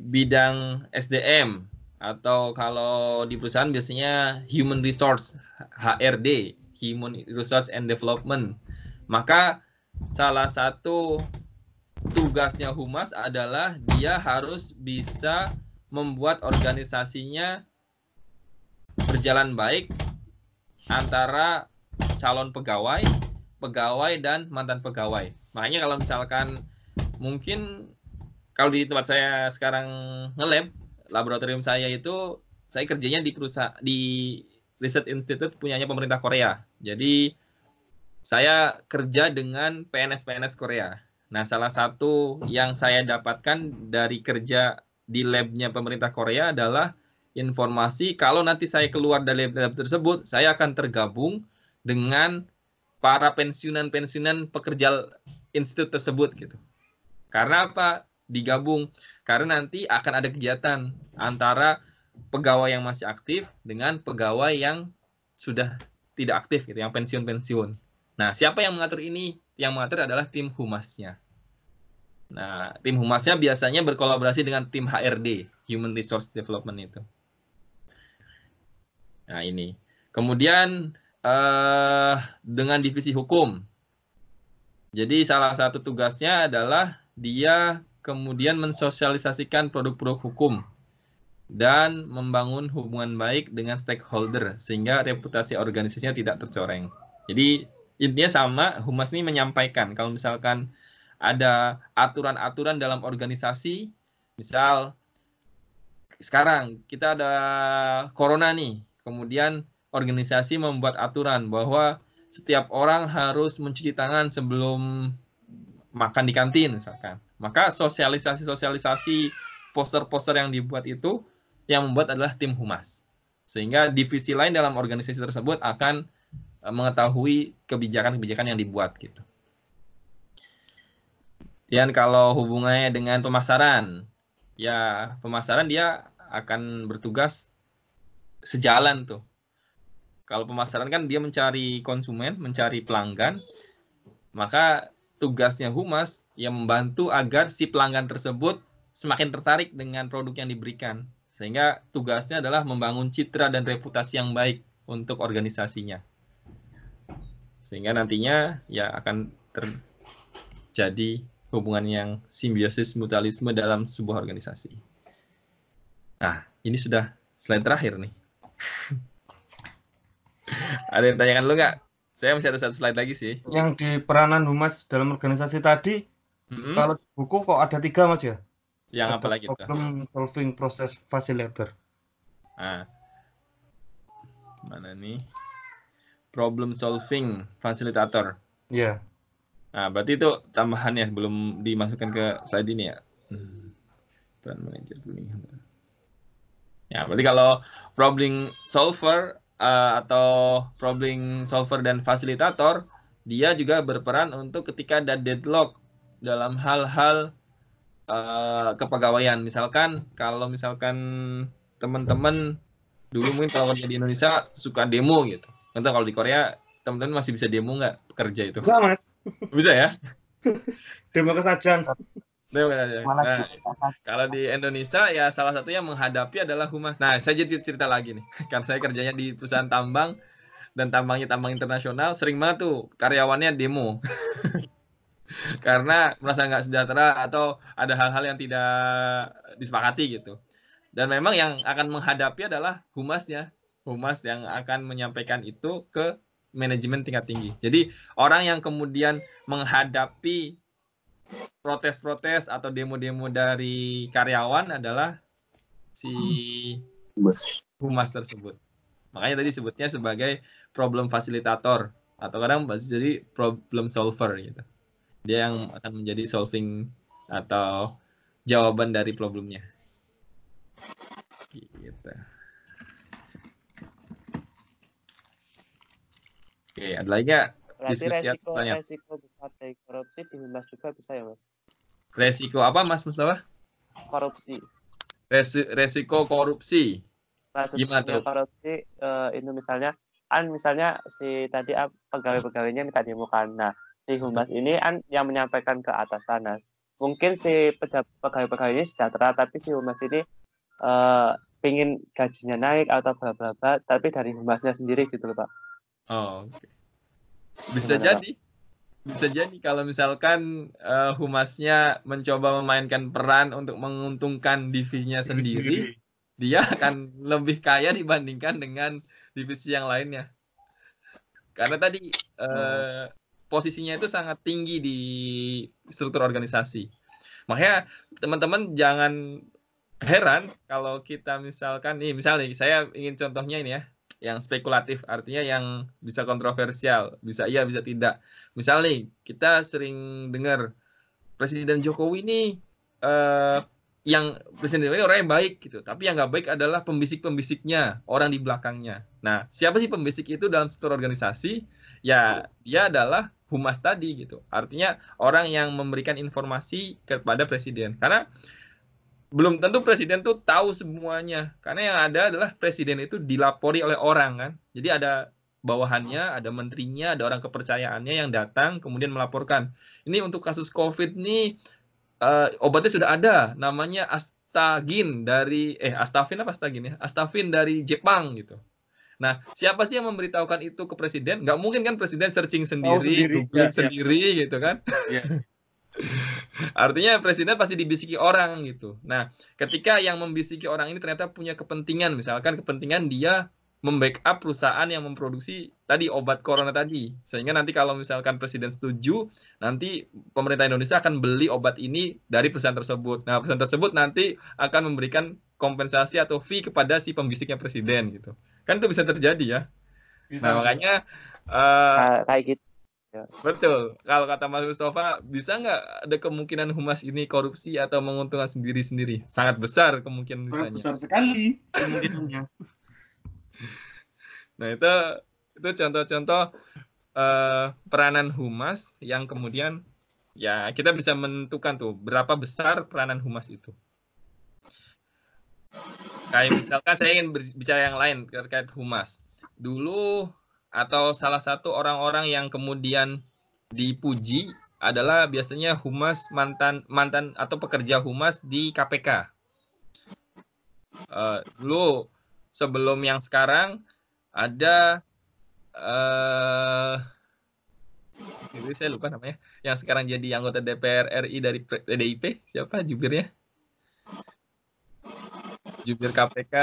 bidang SDM atau kalau di perusahaan biasanya human resource HRD, human resource and development. Maka salah satu tugasnya humas adalah dia harus bisa membuat organisasinya berjalan baik antara calon pegawai, pegawai dan mantan pegawai. Makanya kalau misalkan mungkin kalau di tempat saya sekarang ngelem laboratorium saya itu saya kerjanya di perusahaan di Research Institute punyanya pemerintah Korea. Jadi saya kerja dengan PNS-PNS Korea. Nah, salah satu yang saya dapatkan dari kerja di labnya pemerintah Korea adalah informasi kalau nanti saya keluar dari lab tersebut, saya akan tergabung dengan para pensiunan-pensiunan pekerja institut tersebut gitu. Karena apa? Digabung. Karena nanti akan ada kegiatan antara pegawai yang masih aktif dengan pegawai yang sudah tidak aktif gitu, yang pensiun-pensiun. Nah, siapa yang mengatur ini? Yang mengatur adalah tim humasnya. Nah, tim humasnya biasanya berkolaborasi dengan tim HRD, Human Resource Development itu. Nah, ini. Kemudian uh, dengan divisi hukum. Jadi salah satu tugasnya adalah dia kemudian mensosialisasikan produk-produk hukum dan membangun hubungan baik dengan stakeholder sehingga reputasi organisasinya tidak tercoreng. Jadi intinya sama, humas ini menyampaikan kalau misalkan ada aturan-aturan dalam organisasi, misal sekarang kita ada corona nih, kemudian organisasi membuat aturan bahwa setiap orang harus mencuci tangan sebelum makan di kantin misalkan. Maka sosialisasi-sosialisasi poster-poster yang dibuat itu yang membuat adalah tim humas. Sehingga divisi lain dalam organisasi tersebut akan eh, mengetahui kebijakan-kebijakan yang dibuat gitu. Dan kalau hubungannya dengan pemasaran, ya pemasaran dia akan bertugas sejalan tuh kalau pemasaran kan dia mencari konsumen, mencari pelanggan, maka tugasnya humas yang membantu agar si pelanggan tersebut semakin tertarik dengan produk yang diberikan. Sehingga tugasnya adalah membangun citra dan reputasi yang baik untuk organisasinya. Sehingga nantinya ya akan terjadi hubungan yang simbiosis mutualisme dalam sebuah organisasi. Nah, ini sudah slide terakhir nih. <laughs> ada yang tanyakan lu nggak? Saya masih ada satu slide lagi sih. Yang di peranan humas dalam organisasi tadi, mm-hmm. kalau buku kok ada tiga mas ya? Yang ada apa lagi? Problem itu? solving process facilitator. Ah. Mana nih? Problem solving facilitator. Iya. Yeah. Nah, berarti itu tambahan ya, belum dimasukkan ke slide ini ya. Dan hmm. manajer ini. Ya, berarti kalau problem solver uh, atau problem solver dan fasilitator, dia juga berperan untuk ketika ada deadlock dalam hal-hal uh, kepegawaian. Misalkan kalau misalkan teman-teman dulu mungkin kalau di Indonesia suka demo gitu. Entah kalau di Korea teman-teman masih bisa demo nggak pekerja itu? Bisa mas. Bisa ya. <laughs> demo kesajian Iya, iya, iya. Nah, kalau di Indonesia ya salah satunya menghadapi adalah humas. Nah, saya jadi cerita lagi nih. <laughs> Karena saya kerjanya di perusahaan tambang dan tambangnya tambang internasional, sering banget tuh karyawannya demo. <laughs> Karena merasa nggak sejahtera atau ada hal-hal yang tidak disepakati gitu. Dan memang yang akan menghadapi adalah humasnya. Humas yang akan menyampaikan itu ke manajemen tingkat tinggi. Jadi orang yang kemudian menghadapi protes-protes atau demo-demo dari karyawan adalah si humas tersebut. Makanya tadi sebutnya sebagai problem fasilitator atau kadang jadi problem solver gitu. Dia yang akan menjadi solving atau jawaban dari problemnya. Gitu. Oke, ada lagi gak? Berarti ya, resiko, ya, resiko besar dari korupsi humas juga bisa ya mas? Resiko apa mas Mustafa? Korupsi. Resi, resiko korupsi. Maksudnya Gimana tuh? korupsi uh, eh, itu misalnya kan misalnya si tadi ah, pegawai-pegawainya minta demo Nah si humas ini kan yang menyampaikan ke atas sana mungkin si pegawai-pegawai ini sejahtera tapi si humas ini uh, pingin gajinya naik atau bla bla bla tapi dari humasnya sendiri gitu loh pak oh, oke okay. Bisa Gimana, jadi. apa? Bisa jadi kalau misalkan uh, humasnya mencoba memainkan peran untuk menguntungkan divisinya sendiri, dia akan lebih kaya dibandingkan dengan divisi yang lainnya. Karena tadi uh, posisinya itu sangat tinggi di struktur organisasi. Makanya teman-teman jangan heran kalau kita misalkan nih misalnya saya ingin contohnya ini ya yang spekulatif artinya yang bisa kontroversial bisa iya bisa tidak misalnya kita sering dengar presiden jokowi ini uh, eh, yang presiden jokowi orang yang baik gitu tapi yang nggak baik adalah pembisik pembisiknya orang di belakangnya nah siapa sih pembisik itu dalam struktur organisasi ya dia adalah humas tadi gitu artinya orang yang memberikan informasi kepada presiden karena belum tentu presiden tuh tahu semuanya karena yang ada adalah presiden itu dilapori oleh orang kan jadi ada bawahannya ada menterinya ada orang kepercayaannya yang datang kemudian melaporkan ini untuk kasus covid nih uh, obatnya sudah ada namanya astagin dari eh astafin apa astagin ya astafin dari Jepang gitu nah siapa sih yang memberitahukan itu ke presiden nggak mungkin kan presiden searching sendiri oh, sendiri, ya, sendiri gitu kan ya. <laughs> Artinya presiden pasti dibisiki orang gitu. Nah, ketika yang membisiki orang ini ternyata punya kepentingan, misalkan kepentingan dia membackup perusahaan yang memproduksi tadi obat corona tadi. Sehingga nanti kalau misalkan presiden setuju, nanti pemerintah Indonesia akan beli obat ini dari perusahaan tersebut. Nah, perusahaan tersebut nanti akan memberikan kompensasi atau fee kepada si pembisiknya presiden gitu. Kan itu bisa terjadi ya. Bisa. Nah, makanya uh, uh, kayak gitu Ya. Betul. Kalau kata Mas Mustafa, bisa nggak ada kemungkinan humas ini korupsi atau menguntungkan sendiri-sendiri? Sangat besar kemungkinan misalnya. besar sekali kemungkinannya. nah itu itu contoh-contoh uh, peranan humas yang kemudian ya kita bisa menentukan tuh berapa besar peranan humas itu kayak misalkan saya ingin bicara yang lain terkait humas. Dulu atau salah satu orang-orang yang kemudian dipuji adalah biasanya humas mantan mantan atau pekerja humas di KPK. Uh, eh, dulu sebelum yang sekarang ada uh, saya lupa namanya yang sekarang jadi anggota DPR RI dari PDIP siapa jubirnya? Jubir KPK.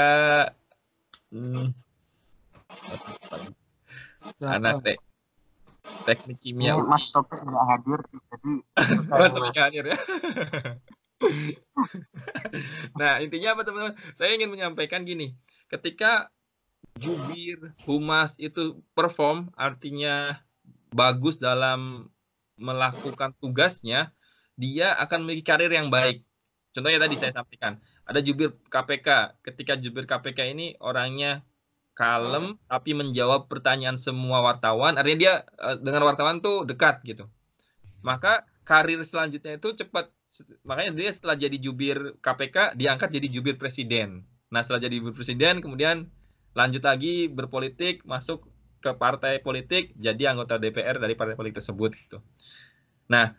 Hmm anak ya, ya. te teknik kimia. Ini Mas Topik nggak hadir, jadi. <laughs> mas Topik nggak hadir ya. <laughs> nah intinya apa teman-teman? Saya ingin menyampaikan gini, ketika jubir humas itu perform, artinya bagus dalam melakukan tugasnya, dia akan memiliki karir yang baik. Contohnya tadi saya sampaikan, ada jubir KPK. Ketika jubir KPK ini orangnya kalem tapi menjawab pertanyaan semua wartawan artinya dia uh, dengan wartawan tuh dekat gitu maka karir selanjutnya itu cepat makanya dia setelah jadi jubir KPK diangkat jadi jubir presiden nah setelah jadi jubir presiden kemudian lanjut lagi berpolitik masuk ke partai politik jadi anggota DPR dari partai politik tersebut gitu nah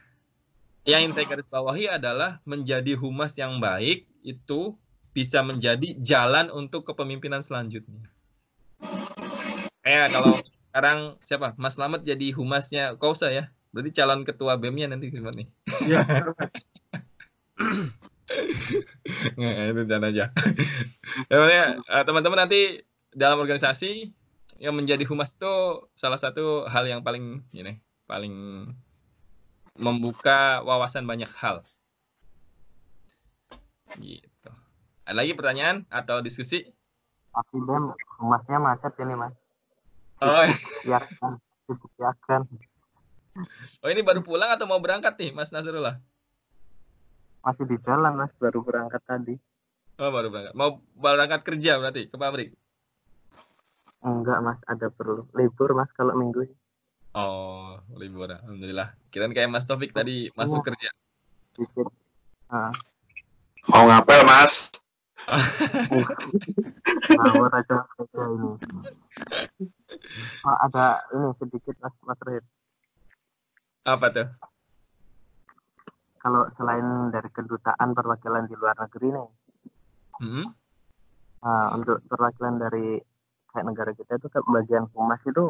yang ingin saya garis bawahi adalah menjadi humas yang baik itu bisa menjadi jalan untuk kepemimpinan selanjutnya Eh kalau sekarang siapa? Mas Slamet jadi humasnya Kausa ya. Berarti calon ketua BEM-nya nanti gimana nih? Iya. <laughs> Nah, itu jangan aja. Ya, eh, teman-teman nanti dalam organisasi yang menjadi humas itu salah satu hal yang paling ini paling membuka wawasan banyak hal. Gitu. Ada lagi pertanyaan atau diskusi? Tapi BEM rumahnya macet ini, Mas. Oh. Ya kan. Ya kan. Oh, ini baru pulang atau mau berangkat nih, Mas Nasrullah? Masih di jalan, Mas, baru berangkat tadi. Oh, baru berangkat. Mau berangkat kerja berarti ke pabrik? Enggak, Mas, ada perlu. Libur, Mas, kalau minggu ini. Oh, libur. Alhamdulillah. Kirain kayak Mas Taufik tadi masuk iya. kerja. Uh. Mau ngapel, Mas? Ngawur aja ini. Oh, ada ini sedikit mas mas Rahim. Apa tuh? Kalau selain dari kedutaan perwakilan di luar negeri nih, hmm? uh, untuk perwakilan dari kayak negara kita itu bagian humas itu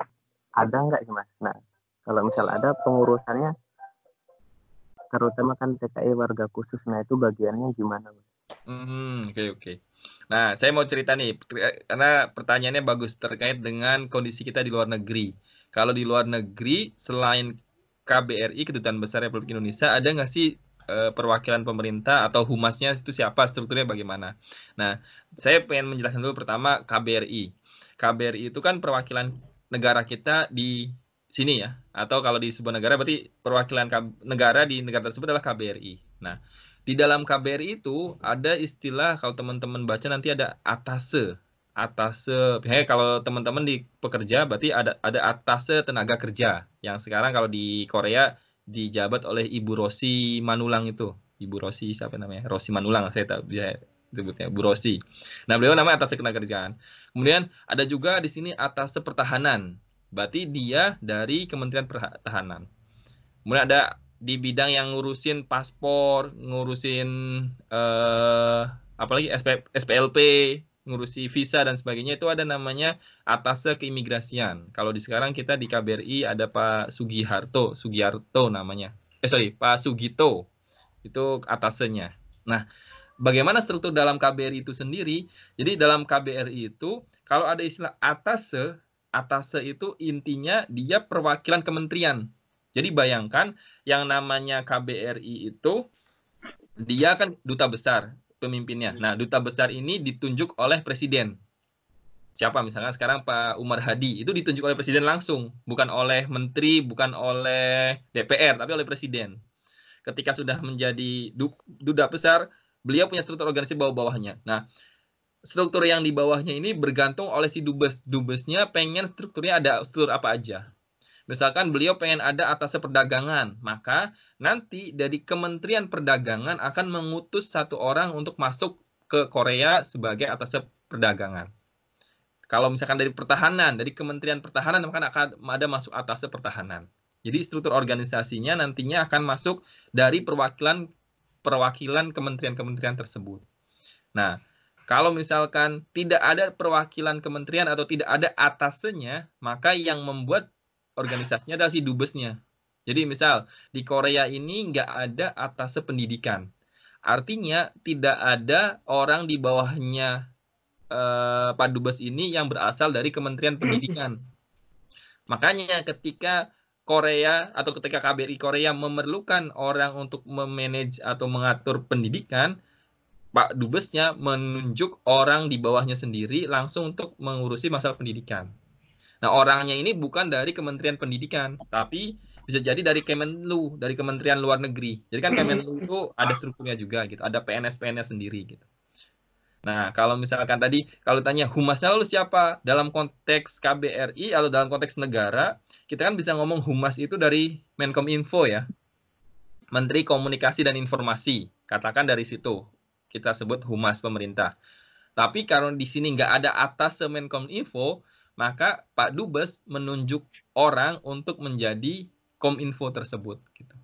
ada nggak sih mas? Nah kalau misal ada pengurusannya terutama kan TKI warga khusus, nah itu bagiannya gimana mas? Hmm, oke okay, oke. Okay. Nah, saya mau cerita nih eh, karena pertanyaannya bagus terkait dengan kondisi kita di luar negeri. Kalau di luar negeri selain KBRI Kedutaan Besar Republik Indonesia ada nggak sih eh, perwakilan pemerintah atau humasnya itu siapa, strukturnya bagaimana? Nah, saya pengen menjelaskan dulu pertama KBRI. KBRI itu kan perwakilan negara kita di sini ya, atau kalau di sebuah negara berarti perwakilan negara di negara tersebut adalah KBRI. Nah, di dalam KBR itu ada istilah kalau teman-teman baca nanti ada atase. Atase, hey, kalau teman-teman di pekerja berarti ada ada atase tenaga kerja yang sekarang kalau di Korea dijabat oleh Ibu Rosi Manulang itu. Ibu Rosi siapa namanya? Rosi Manulang saya tak bisa sebutnya Ibu Rosi. Nah, beliau namanya atase tenaga kerjaan. Kemudian ada juga di sini atase pertahanan. Berarti dia dari Kementerian Pertahanan. Kemudian ada di bidang yang ngurusin paspor, ngurusin eh, apalagi SP, SPLP, ngurusi visa dan sebagainya itu ada namanya atase keimigrasian. Kalau di sekarang kita di KBRI ada Pak Sugiharto, Sugiharto namanya. Eh sorry, Pak Sugito. Itu atasenya. Nah, bagaimana struktur dalam KBRI itu sendiri? Jadi dalam KBRI itu kalau ada istilah atase, atase itu intinya dia perwakilan kementerian. Jadi bayangkan yang namanya KBRI itu dia kan duta besar pemimpinnya. Nah, duta besar ini ditunjuk oleh presiden. Siapa misalnya sekarang Pak Umar Hadi itu ditunjuk oleh presiden langsung, bukan oleh menteri, bukan oleh DPR, tapi oleh presiden. Ketika sudah menjadi duta besar, beliau punya struktur organisasi bawah-bawahnya. Nah, struktur yang di bawahnya ini bergantung oleh si dubes. Dubesnya pengen strukturnya ada struktur apa aja. Misalkan beliau pengen ada atas perdagangan, maka nanti dari Kementerian Perdagangan akan mengutus satu orang untuk masuk ke Korea sebagai atas perdagangan. Kalau misalkan dari pertahanan, dari Kementerian Pertahanan maka akan ada masuk atas pertahanan. Jadi struktur organisasinya nantinya akan masuk dari perwakilan perwakilan kementerian-kementerian tersebut. Nah, kalau misalkan tidak ada perwakilan kementerian atau tidak ada atasnya, maka yang membuat organisasinya adalah si dubesnya. Jadi misal di Korea ini nggak ada atas pendidikan. Artinya tidak ada orang di bawahnya eh, Pak Dubes ini yang berasal dari Kementerian Pendidikan. Makanya ketika Korea atau ketika KBRI Korea memerlukan orang untuk memanage atau mengatur pendidikan, Pak Dubesnya menunjuk orang di bawahnya sendiri langsung untuk mengurusi masalah pendidikan. Nah, orangnya ini bukan dari Kementerian Pendidikan, tapi bisa jadi dari Kemenlu, dari Kementerian Luar Negeri. Jadi kan Kemenlu <clears throat> itu ada strukturnya juga gitu, ada PNS-PNS sendiri gitu. Nah, kalau misalkan tadi kalau tanya humasnya lalu siapa? Dalam konteks KBRI atau dalam konteks negara, kita kan bisa ngomong humas itu dari Menkom Info ya. Menteri Komunikasi dan Informasi. Katakan dari situ kita sebut humas pemerintah. Tapi karena di sini nggak ada atas Menkom Info, maka Pak Dubes menunjuk orang untuk menjadi kominfo tersebut gitu.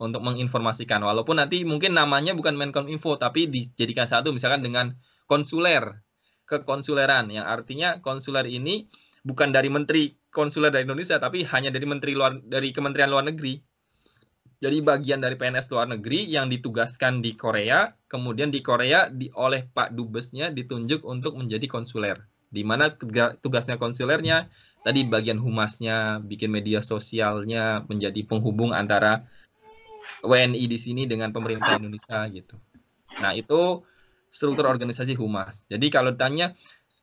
Untuk menginformasikan walaupun nanti mungkin namanya bukan Menkominfo tapi dijadikan satu misalkan dengan konsuler konsuleran, yang artinya konsuler ini bukan dari menteri konsuler dari Indonesia tapi hanya dari menteri luar dari Kementerian Luar Negeri. Jadi bagian dari PNS luar negeri yang ditugaskan di Korea, kemudian di Korea di oleh Pak Dubesnya ditunjuk untuk menjadi konsuler di mana tugasnya konsulernya tadi bagian humasnya, bikin media sosialnya menjadi penghubung antara WNI di sini dengan pemerintah Indonesia gitu. Nah, itu struktur organisasi humas. Jadi kalau ditanya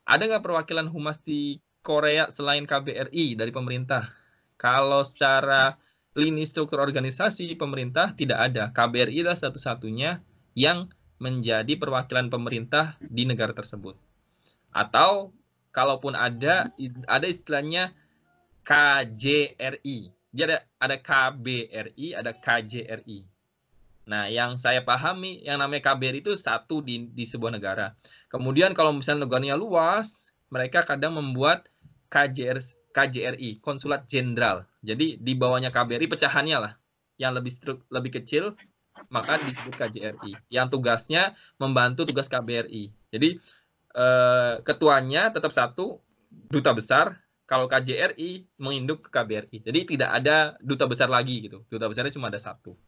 ada nggak perwakilan humas di Korea selain KBRI dari pemerintah? Kalau secara lini struktur organisasi pemerintah tidak ada. KBRI adalah satu-satunya yang menjadi perwakilan pemerintah di negara tersebut. Atau kalaupun ada ada istilahnya KJRI. Dia ada ada KBRI, ada KJRI. Nah, yang saya pahami yang namanya KBRI itu satu di di sebuah negara. Kemudian kalau misalnya negaranya luas, mereka kadang membuat KJR KJRI, Konsulat Jenderal. Jadi di bawahnya KBRI pecahannya lah. Yang lebih lebih kecil maka disebut KJRI. Yang tugasnya membantu tugas KBRI. Jadi Eh, ketuanya tetap satu duta besar kalau KJRI menginduk ke KBRI jadi tidak ada duta besar lagi gitu duta besarnya cuma ada satu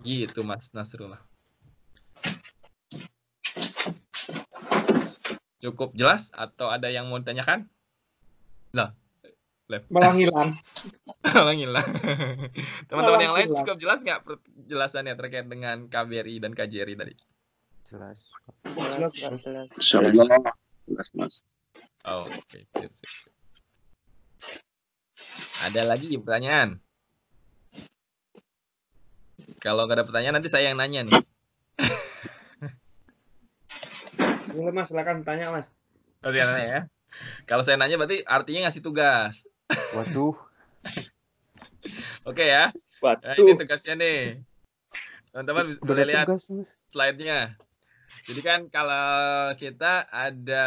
gitu Mas Nasrullah cukup jelas atau ada yang mau ditanyakan? Nah, lab. hilang. <laughs> Teman-teman yang lain cukup jelas nggak jelasannya terkait dengan KBRI dan KJRI tadi? jelas. Jelas, Oh, oke. Okay. Ada lagi pertanyaan? Kalau nggak ada pertanyaan nanti saya yang nanya nih. <laughs> Boleh Mas, silakan tanya Mas. Oh, nanya ya. Kalau saya nanya berarti artinya ngasih tugas. <laughs> Waduh. Oke ya. Waduh. Nah, ini tugasnya nih. Teman-teman boleh lihat slide-nya. Jadi kan kalau kita ada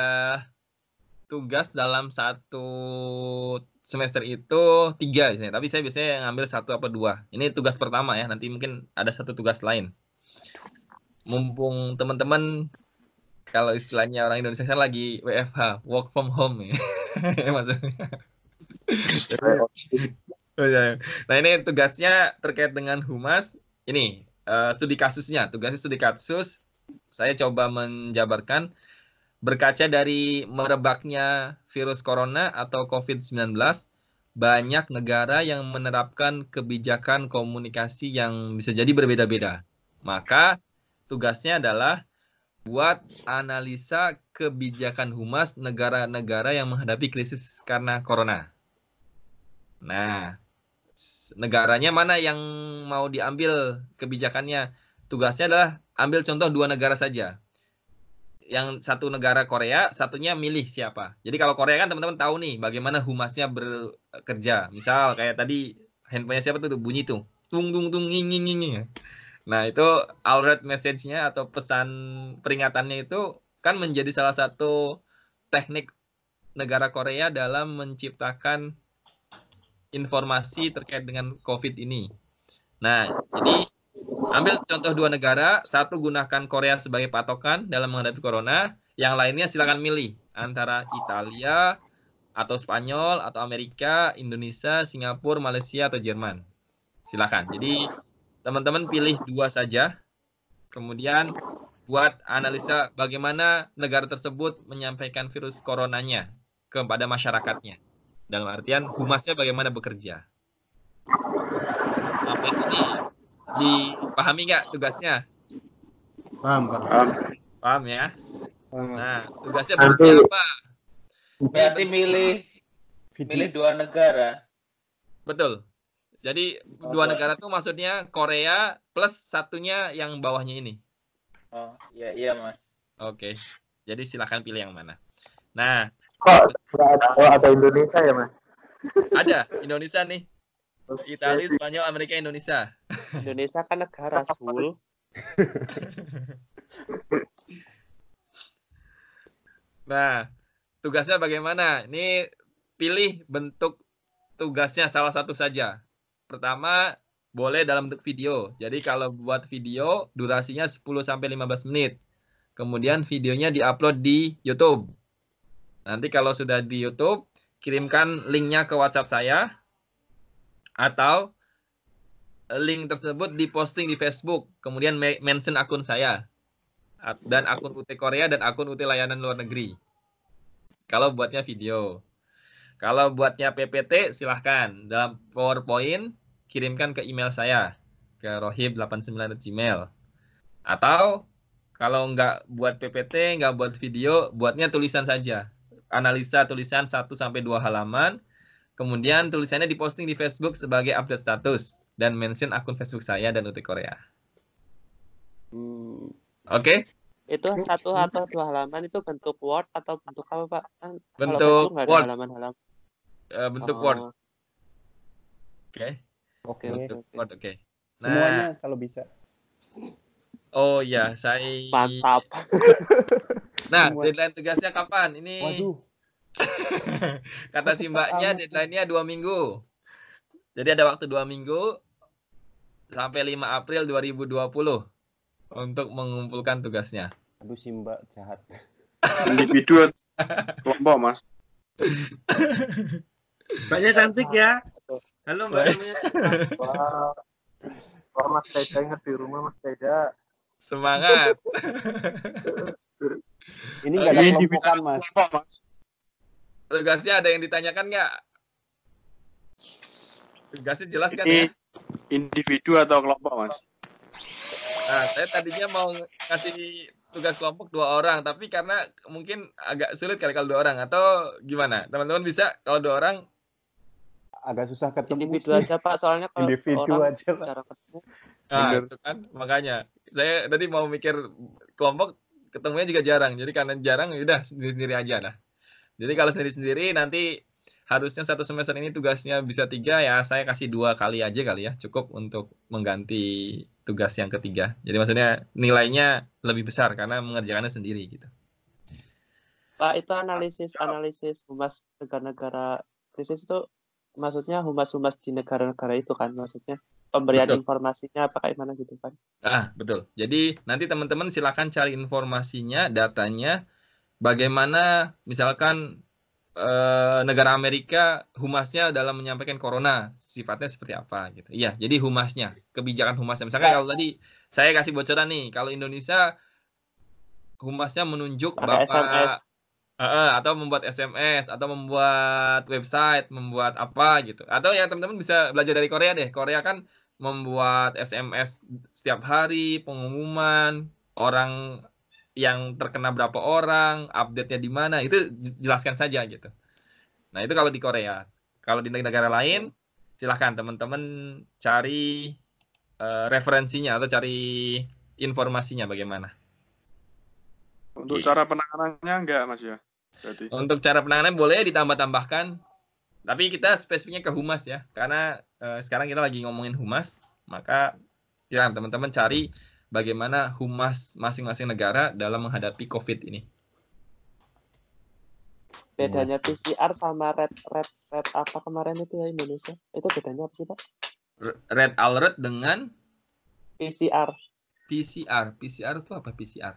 tugas dalam satu semester itu tiga biasanya. Tapi saya biasanya ngambil satu apa dua. Ini tugas pertama ya. Nanti mungkin ada satu tugas lain. Mumpung teman-teman kalau istilahnya orang Indonesia kan lagi WFH, work from home ya. <laughs> Maksudnya. Oh, iya. nah ini tugasnya terkait dengan humas ini uh, studi kasusnya tugasnya studi kasus saya coba menjabarkan berkaca dari merebaknya virus corona atau COVID-19, banyak negara yang menerapkan kebijakan komunikasi yang bisa jadi berbeda-beda. Maka tugasnya adalah buat analisa kebijakan humas negara-negara yang menghadapi krisis karena corona. Nah, negaranya mana yang mau diambil kebijakannya? Tugasnya adalah ambil contoh dua negara saja. Yang satu negara Korea, satunya milih siapa. Jadi kalau Korea kan teman-teman tahu nih bagaimana humasnya bekerja. Misal kayak tadi handphonenya siapa tuh bunyi tuh. Tung tung tung nging nging nging. Nah, itu alert message-nya atau pesan peringatannya itu kan menjadi salah satu teknik negara Korea dalam menciptakan informasi terkait dengan COVID ini. Nah, jadi Ambil contoh dua negara, satu gunakan Korea sebagai patokan dalam menghadapi corona, yang lainnya silakan milih antara Italia atau Spanyol atau Amerika, Indonesia, Singapura, Malaysia atau Jerman. Silakan. Jadi teman-teman pilih dua saja. Kemudian buat analisa bagaimana negara tersebut menyampaikan virus coronanya kepada masyarakatnya. Dalam artian humasnya bagaimana bekerja. Sampai sini dipahami nggak tugasnya? Paham, paham. Paham, ya? Paham. Nah, tugasnya berarti apa? Berarti milih milih dua negara. Betul. Jadi oh, dua negara itu maksudnya Korea plus satunya yang bawahnya ini. Oh, iya iya, Mas. Oke. Jadi silahkan pilih yang mana. Nah, kok oh, ada Indonesia ya, Mas? Ada Indonesia nih. Italia, Spanyol, Amerika, Indonesia. Indonesia kan negara sul. <laughs> nah, tugasnya bagaimana? Ini pilih bentuk tugasnya salah satu saja. Pertama, boleh dalam bentuk video. Jadi kalau buat video durasinya 10 sampai 15 menit. Kemudian videonya diupload di YouTube. Nanti kalau sudah di YouTube, kirimkan linknya ke WhatsApp saya atau eh, link tersebut diposting di Facebook, kemudian mention akun saya dan akun UT Korea dan akun UT layanan luar negeri. Kalau buatnya video. Kalau buatnya PPT silahkan dalam PowerPoint kirimkan ke email saya ke rohib 89gmail Atau kalau nggak buat PPT, nggak buat video, buatnya tulisan saja. Analisa tulisan 1 sampai 2 halaman Kemudian tulisannya diposting di Facebook sebagai update status dan mention akun Facebook saya dan Uti Korea. Hmm. Oke? Okay? Itu satu hmm. atau dua halaman itu bentuk Word atau bentuk apa, Pak? Kan eh, bentuk Word. Halaman -halaman. Uh, bentuk oh. Word. Oke. Okay. Oke. Okay. okay. Word, oke. Okay. Nah, Semuanya kalau bisa. Oh ya, saya Mantap. <laughs> nah, deadline tugasnya kapan? Ini Waduh <laughs> Kata si mbaknya deadline-nya dua minggu. Jadi ada waktu dua minggu sampai 5 April 2020 untuk mengumpulkan tugasnya. Aduh si mbak jahat. <laughs> Individu kelompok mas. <laughs> Mbaknya cantik ya. Halo mbak. Wah mas saya ingat di rumah mas Teda. Semangat. Ini nggak ada kelompokan mas. mas tugasnya ada yang ditanyakan nggak? Tugasnya jelas kan ya? Individu atau kelompok, Mas? Nah, saya tadinya mau kasih tugas kelompok dua orang, tapi karena mungkin agak sulit kali kalau dua orang atau gimana? Teman-teman bisa kalau dua orang? Agak susah ketemu. Individu sih. aja Pak, soalnya kalau individu orang aja Pak. cara ketemu. Nah, itu kan makanya saya tadi mau mikir kelompok ketemunya juga jarang, jadi karena jarang ya udah sendiri-sendiri aja lah. Jadi kalau sendiri-sendiri nanti harusnya satu semester ini tugasnya bisa tiga ya saya kasih dua kali aja kali ya cukup untuk mengganti tugas yang ketiga. Jadi maksudnya nilainya lebih besar karena mengerjakannya sendiri gitu. Pak itu analisis analisis humas negara-negara krisis itu maksudnya humas-humas di negara-negara itu kan maksudnya pemberian betul. informasinya apakah kayak mana gitu kan? Ah betul. Jadi nanti teman-teman silakan cari informasinya, datanya, bagaimana misalkan eh, negara Amerika humasnya dalam menyampaikan corona sifatnya seperti apa gitu. Iya, jadi humasnya, kebijakan humasnya. Misalkan ya. kalau tadi saya kasih bocoran nih, kalau Indonesia humasnya menunjuk Ada Bapak SMS. Uh, atau membuat SMS atau membuat website, membuat apa gitu. Atau ya teman-teman bisa belajar dari Korea deh. Korea kan membuat SMS setiap hari, pengumuman, orang yang terkena berapa orang, update-nya di mana, itu jelaskan saja gitu. Nah, itu kalau di Korea. Kalau di negara lain, silahkan teman-teman cari uh, referensinya atau cari informasinya bagaimana. Untuk okay. cara penanganannya enggak, Mas ya? Jadi. Untuk cara penanganannya boleh ditambah-tambahkan, tapi kita spesifiknya ke humas ya, karena uh, sekarang kita lagi ngomongin humas, maka ya teman-teman cari bagaimana humas masing-masing negara dalam menghadapi COVID ini? Bedanya PCR sama red red red apa kemarin itu ya Indonesia? Itu bedanya apa sih Pak? Red alert dengan PCR. PCR, PCR itu apa PCR?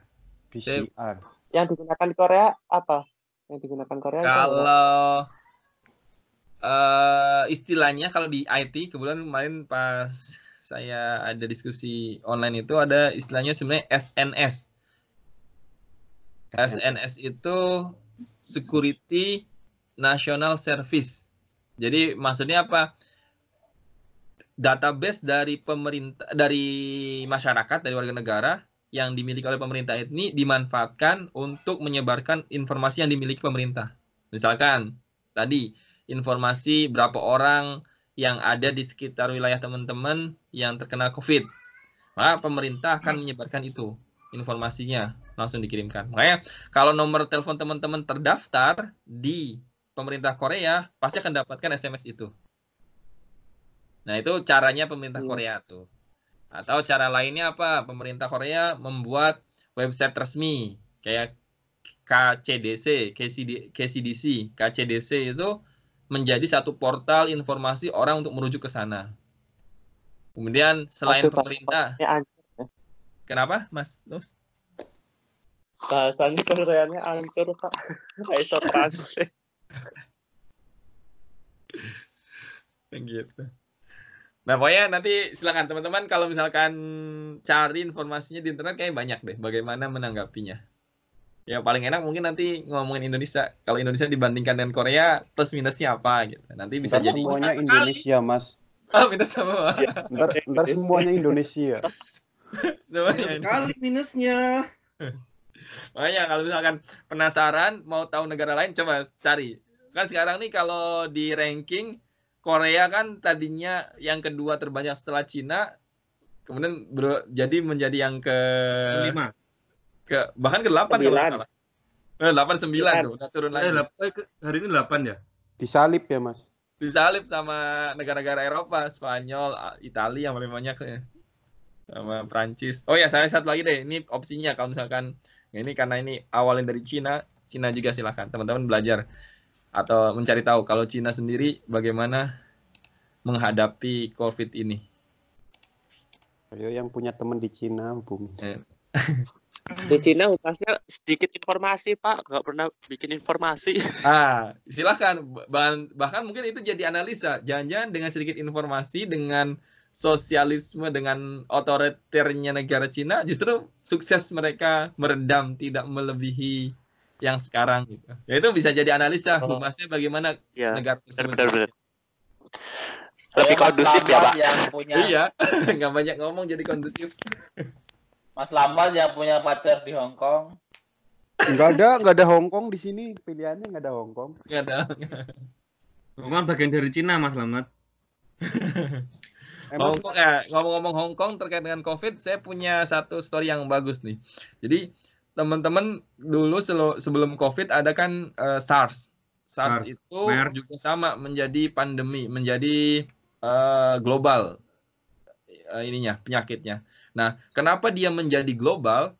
PCR. Yang digunakan di Korea apa? Yang digunakan Korea? Kalau uh, istilahnya kalau di IT kebetulan kemarin pas saya ada diskusi online itu ada istilahnya sebenarnya SNS. SNS itu Security National Service. Jadi maksudnya apa? Database dari pemerintah dari masyarakat dari warga negara yang dimiliki oleh pemerintah ini dimanfaatkan untuk menyebarkan informasi yang dimiliki pemerintah. Misalkan tadi informasi berapa orang yang ada di sekitar wilayah teman-teman yang terkena COVID. Maka pemerintah akan menyebarkan itu informasinya langsung dikirimkan. Makanya kalau nomor telepon teman-teman terdaftar di pemerintah Korea pasti akan dapatkan SMS itu. Nah itu caranya pemerintah hmm. Korea tuh. Atau cara lainnya apa? Pemerintah Korea membuat website resmi kayak KCDC, KCD, KCDC, KCDC itu menjadi satu portal informasi orang untuk merujuk ke sana. Kemudian selain Aku pemerintah, ya. kenapa, Mas Nus? Bahasanya Koreanya hancur, Pak. Kaisar Translate. gitu. Nah, pokoknya nanti silakan teman-teman kalau misalkan cari informasinya di internet kayak banyak deh bagaimana menanggapinya ya paling enak mungkin nanti ngomongin Indonesia. Kalau Indonesia dibandingkan dengan Korea, plus minusnya apa gitu. Nanti bisa ntar jadi semuanya Indonesia, Mas. Oh, minus sama. Ya, ntar, ntar semuanya Indonesia. semuanya Kali minusnya. Makanya kalau misalkan penasaran mau tahu negara lain coba cari. Kan sekarang nih kalau di ranking Korea kan tadinya yang kedua terbanyak setelah Cina, kemudian bro jadi menjadi yang ke kelima ke bahkan ke 8 kalau kalau salah. Eh, 8 9, 9. tuh, udah turun eh, lagi. Eh, hari ini 8 ya? Disalib ya, Mas. Disalib sama negara-negara Eropa, Spanyol, Italia yang paling banyak ya. Sama Prancis. Oh ya, saya satu lagi deh. Ini opsinya kalau misalkan ini karena ini awalnya dari Cina, Cina juga silahkan teman-teman belajar atau mencari tahu kalau Cina sendiri bagaimana menghadapi COVID ini. Ayo yang punya teman di Cina, bumi <laughs> Di hmm. Cina upasnya sedikit informasi Pak, nggak pernah bikin informasi. <laughs> Ah, silakan. Bahkan, bahkan mungkin itu jadi analisa. Jangan-jangan dengan sedikit informasi, dengan sosialisme, dengan otoriternya negara Cina, justru sukses mereka meredam, tidak melebihi yang sekarang gitu. Ya itu bisa jadi analisa oh. humasnya bagaimana ya, negara tersebut. Lebih kan kondusif ya, Pak. <laughs> iya, <laughs> nggak banyak ngomong jadi kondusif. Mas Lamal yang punya pacar di Hong Kong. Enggak ada, enggak ada Hong Kong di sini. Pilihannya enggak ada Hong Kong. Enggak ada. Hong bagian dari Cina, Mas Lamat. <laughs> Hong Kong, eh, ngomong-ngomong Hong Kong terkait dengan COVID, saya punya satu story yang bagus nih. Jadi teman-teman dulu sebelum COVID ada kan uh, SARS. SARS, SARS itu Mer. juga sama menjadi pandemi, menjadi uh, global uh, ininya penyakitnya. Nah, kenapa dia menjadi global?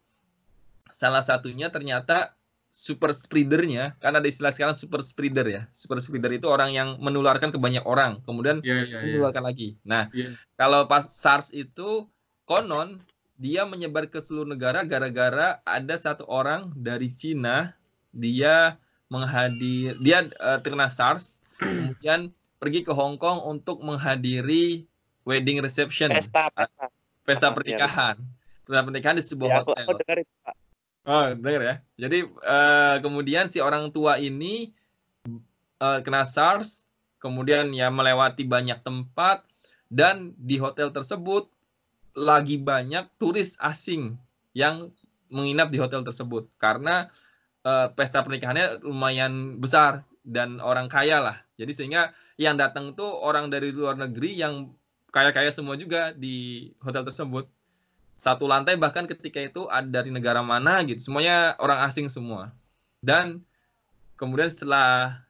Salah satunya ternyata super spreadernya, karena ada istilah sekarang super spreader ya. Super spreader itu orang yang menularkan ke banyak orang, kemudian yeah, yeah, iya. menularkan lagi. Nah, yeah. kalau pas SARS itu konon dia menyebar ke seluruh negara gara-gara ada satu orang dari Cina dia menghadir dia uh, terkena SARS kemudian pergi ke Hong Kong untuk menghadiri wedding reception pesta, pesta pesta pernikahan. Pesta pernikahan di sebuah ya, hotel. Oh, dengar ya. Jadi uh, kemudian si orang tua ini uh, kena SARS, kemudian ya melewati banyak tempat dan di hotel tersebut lagi banyak turis asing yang menginap di hotel tersebut karena uh, pesta pernikahannya lumayan besar dan orang kaya lah. Jadi sehingga yang datang tuh orang dari luar negeri yang kaya-kaya semua juga di hotel tersebut. Satu lantai bahkan ketika itu ada dari negara mana gitu, semuanya orang asing semua. Dan kemudian setelah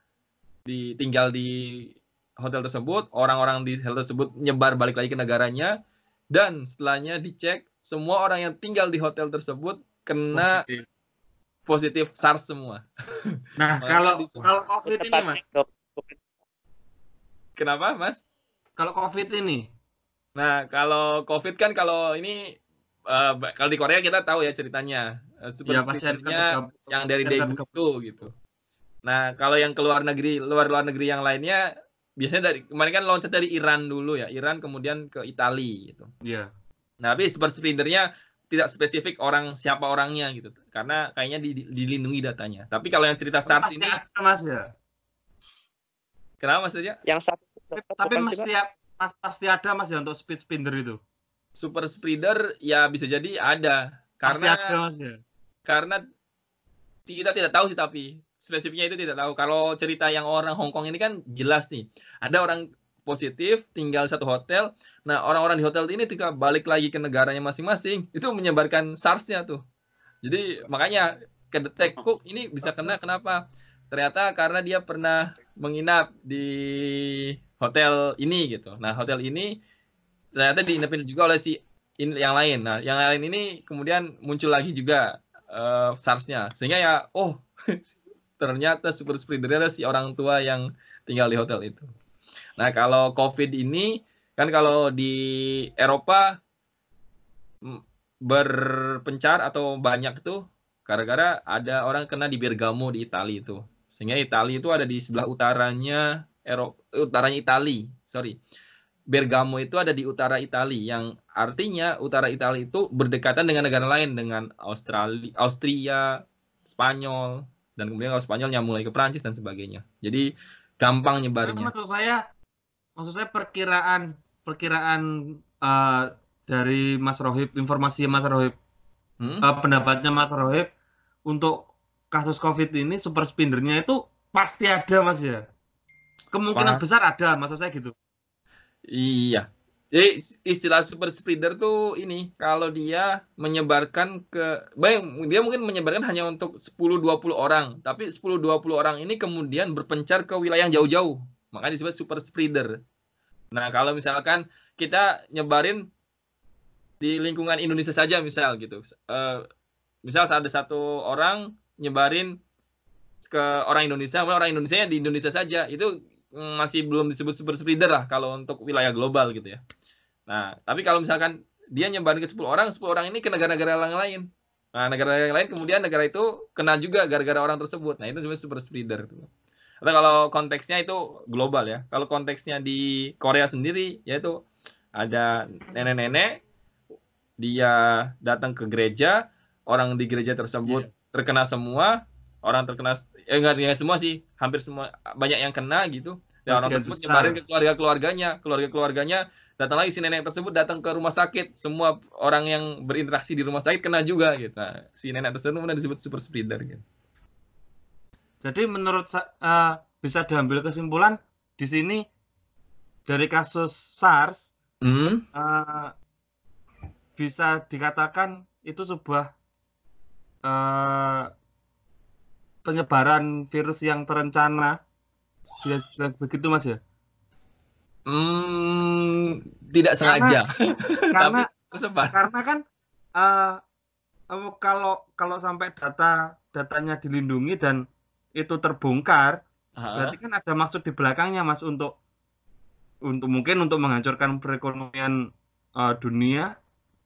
ditinggal di hotel tersebut, orang-orang di hotel tersebut nyebar balik lagi ke negaranya dan setelahnya dicek semua orang yang tinggal di hotel tersebut kena positif, positif SARS semua. <laughs> Nah, kalau kalau COVID ini, Mas. Kenapa, Mas? Kalau COVID ini, Nah, kalau COVID kan kalau ini uh, kalau di Korea kita tahu ya ceritanya uh, eh, sepertinya iya, yang dari daegu itu gitu. Nah, kalau yang keluar negeri, luar-luar negeri yang lainnya biasanya dari kemarin kan loncat dari Iran dulu ya, Iran kemudian ke Italia gitu. Iya. Nah, tapi super spreadernya tidak spesifik orang siapa orangnya gitu. Karena kayaknya di, dilindungi datanya. Tapi kalau yang cerita SARS ini Mas ya. Kenapa maksudnya? Yang satu tapi mesti Mas pasti ada mas ya untuk speed spinner itu. Super speeder ya bisa jadi ada karena pasti ada, mas, ya. karena kita tidak tahu sih tapi spesifiknya itu tidak tahu. Kalau cerita yang orang Hong Kong ini kan jelas nih ada orang positif tinggal satu hotel. Nah orang-orang di hotel ini ketika balik lagi ke negaranya masing-masing itu menyebarkan SARS-nya tuh. Jadi makanya kedetek kok ini bisa kena kenapa? Ternyata karena dia pernah menginap di hotel ini gitu. Nah, hotel ini ternyata diinapin juga oleh si in, yang lain. Nah, yang lain ini kemudian muncul lagi juga uh, SARS-nya. Sehingga ya, oh, <laughs> ternyata super spreader adalah si orang tua yang tinggal di hotel itu. Nah, kalau COVID ini kan kalau di Eropa berpencar atau banyak tuh gara-gara ada orang kena di Bergamo di Italia itu. Sehingga Italia itu ada di sebelah utaranya Eropa, eh, utaranya Italia, sorry. Bergamo itu ada di utara Italia yang artinya utara Italia itu berdekatan dengan negara lain dengan Australia, Austria, Spanyol dan kemudian kalau yang mulai ke Prancis dan sebagainya. Jadi gampang nyebarnya. Maksud saya maksud saya perkiraan perkiraan uh, dari Mas Rohib, informasi Mas Rohib, hmm? uh, pendapatnya Mas Rohib untuk kasus covid ini super spindernya itu pasti ada mas ya kemungkinan besar ada maksud saya gitu iya jadi istilah super spreader tuh ini kalau dia menyebarkan ke baik dia mungkin menyebarkan hanya untuk 10 20 orang, tapi 10 20 orang ini kemudian berpencar ke wilayah yang jauh-jauh. Makanya disebut super spreader. Nah, kalau misalkan kita nyebarin di lingkungan Indonesia saja misal gitu. Uh, misal ada satu orang nyebarin ke orang Indonesia, orang Indonesia di Indonesia saja itu mm, masih belum disebut super spreader lah kalau untuk wilayah global gitu ya. Nah, tapi kalau misalkan dia nyebarin ke 10 orang, 10 orang ini ke negara-negara yang lain. Nah, negara yang lain kemudian negara itu kena juga gara-gara orang tersebut. Nah, itu sebenarnya super spreader. Gitu. Atau kalau konteksnya itu global ya. Kalau konteksnya di Korea sendiri, yaitu ada nenek-nenek, dia datang ke gereja, orang di gereja tersebut iya terkena semua orang terkena eh enggak enggak semua sih hampir semua banyak yang kena gitu dan orang tersebut kemarin ke keluarga keluarganya keluarga keluarganya datang lagi si nenek tersebut datang ke rumah sakit semua orang yang berinteraksi di rumah sakit kena juga gitu nah, si nenek tersebut kemudian disebut super spreader gitu jadi menurut uh, bisa diambil kesimpulan di sini dari kasus SARS hmm? uh, bisa dikatakan itu sebuah Eh, penyebaran virus yang terencana tidak begitu mas ya? Hmm, tidak sengaja. <laughs> Karena, karena Karena kan uh, kalau kalau sampai data datanya dilindungi dan itu terbongkar, Aha. berarti kan ada maksud di belakangnya mas untuk untuk mungkin untuk menghancurkan perekonomian uh, dunia.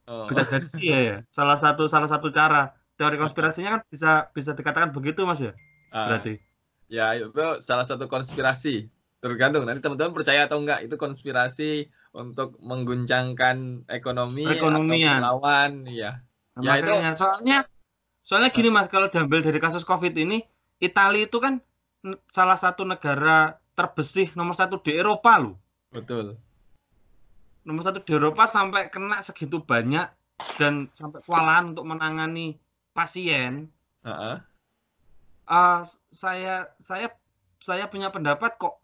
Oh. Bisa jadi ya, ya. Salah satu salah satu cara teori konspirasinya kan bisa bisa dikatakan begitu mas ya uh, berarti ya itu salah satu konspirasi tergantung nanti teman-teman percaya atau enggak itu konspirasi untuk mengguncangkan ekonomi Ekonomian. atau melawan ya nah, ya makanya, itu soalnya soalnya gini ah. mas kalau diambil dari kasus covid ini Italia itu kan salah satu negara terbesih nomor satu di Eropa loh betul nomor satu di Eropa sampai kena segitu banyak dan sampai kewalahan untuk menangani pasien uh-uh. uh, saya saya saya punya pendapat kok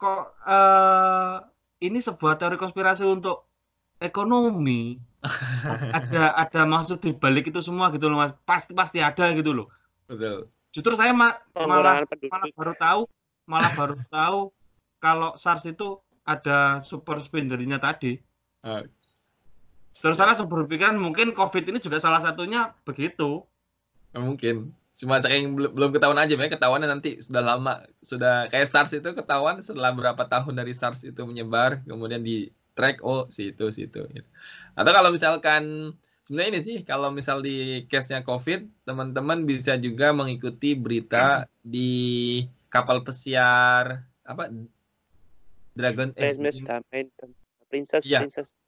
kok uh, ini sebuah teori konspirasi untuk ekonomi <laughs> ada ada maksud di balik itu semua gitu loh mas pasti pasti ada gitu loh betul justru saya ma malah malah baru tahu malah baru tahu kalau SARS itu ada super spendernya tadi terus saya langsung berpikiran mungkin covid ini juga salah satunya begitu ya, mungkin cuma saya yang belum ketahuan aja ya ketahuannya nanti sudah lama sudah kayak SARS itu ketahuan setelah berapa tahun dari SARS itu menyebar kemudian di track oh situ situ gitu. atau kalau misalkan sebenarnya ini sih kalau misal di case nya COVID teman-teman bisa juga mengikuti berita di kapal pesiar apa Dragon eh, Princess ya. Princess iya.